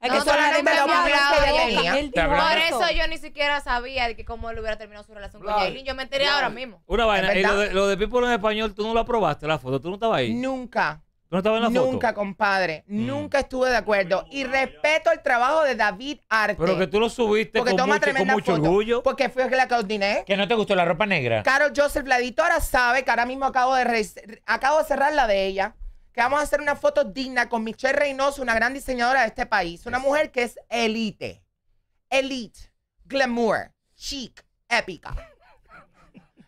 D: Es que solamente lo que Por
H: eso yo ni siquiera sabía de que cómo él hubiera terminado su relación con jaylin Yo me enteré ahora mismo.
A: Una vaina, y lo de, lo de People en español, tú no lo aprobaste la foto, tú no estabas ahí. Nunca
I: no Nunca, compadre. Mm. Nunca estuve de acuerdo. Y respeto el trabajo de David Arte. Pero que tú lo subiste porque con, toma mucho, orgullo. Porque fui la que
E: Que no te gustó la ropa negra. Carol
I: Joseph, la editora, sabe que ahora mismo acabo de, acabo de cerrar la de ella. Que vamos a hacer una foto digna con Michelle Reynoso, una gran diseñadora de este país. Una mujer que es elite. Elite. Glamour. Chic. Épica.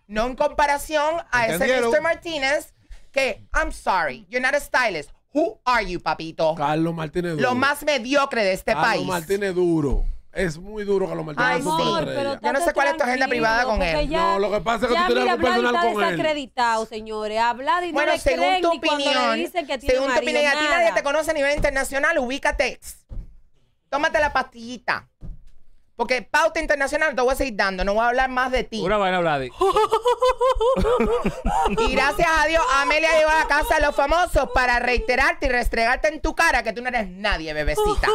I: No en comparación a ese Mr. Martínez que, I'm sorry, you're not a stylist. Who are you, papito?
G: Carlos Martínez Duro. Lo más
I: mediocre de este país. Carlos Martínez
G: Duro. Es muy duro Carlos Martínez. Ay, sí. Yo no sé cuál es tu agenda privada con él. no, lo que pasa es que tú tienes algo personal con él.
D: desacreditado, señores. Habla y bueno, no según creen, tu opinión, dicen que tiene según tu opinión, nada. a ti nadie te
I: conoce a nivel internacional, ubícate. Tómate la pastillita. Porque pauta internacional te voy a seguir dando, no voy a hablar más de ti. Una vaina Vladi. y gracias a Dios, Amelia llegó a casa de los famosos para reiterarte y restregarte en tu cara que tú no eres nadie, bebecita.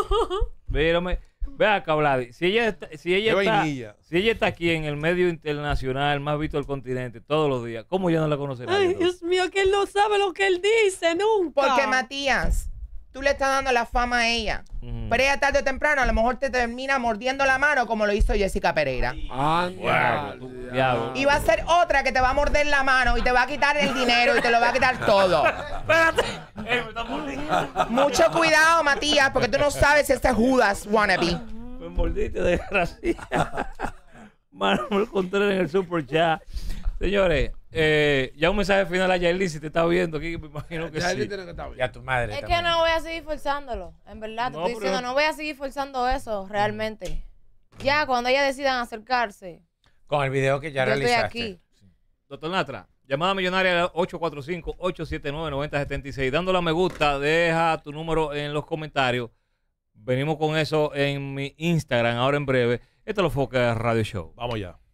A: Vírame. Ve acá, Vladi. Si ella, está, si, ella está, si ella está aquí en el medio internacional más visto del continente todos los días, ¿cómo yo no la conocerá? Ay,
D: Dios mío, que él no sabe lo que él dice
I: nunca. Porque Matías, tú le estás dando la fama a ella. Pero ella tarde o temprano a lo mejor te termina mordiendo la mano como lo hizo Jessica Pereira. Ah, y va a ser otra que te va a morder la mano y te va a quitar el dinero y te lo va a quitar todo. Espérate. Eh,
A: Mucho cuidado, Matías, porque tú no sabes
I: si este Judas wannabe.
A: Me mordiste, por el contrario en el Super Chat. Señores, eh, ya un mensaje final a Yaeli, si te está viendo aquí, me imagino que sí. tu madre. Es que
H: no voy a seguir forzándolo, en verdad. Te No, estoy diciendo, no voy a seguir forzando eso realmente. Ya, cuando ellas decidan acercarse,
A: Con el video que ya aquí. Doctor Natra, llamada millonaria 845-879-9076. Dándole a me gusta, deja tu número en los comentarios. Venimos con eso en mi Instagram ahora en breve. Esto es lo Foca Radio Show. Vamos ya.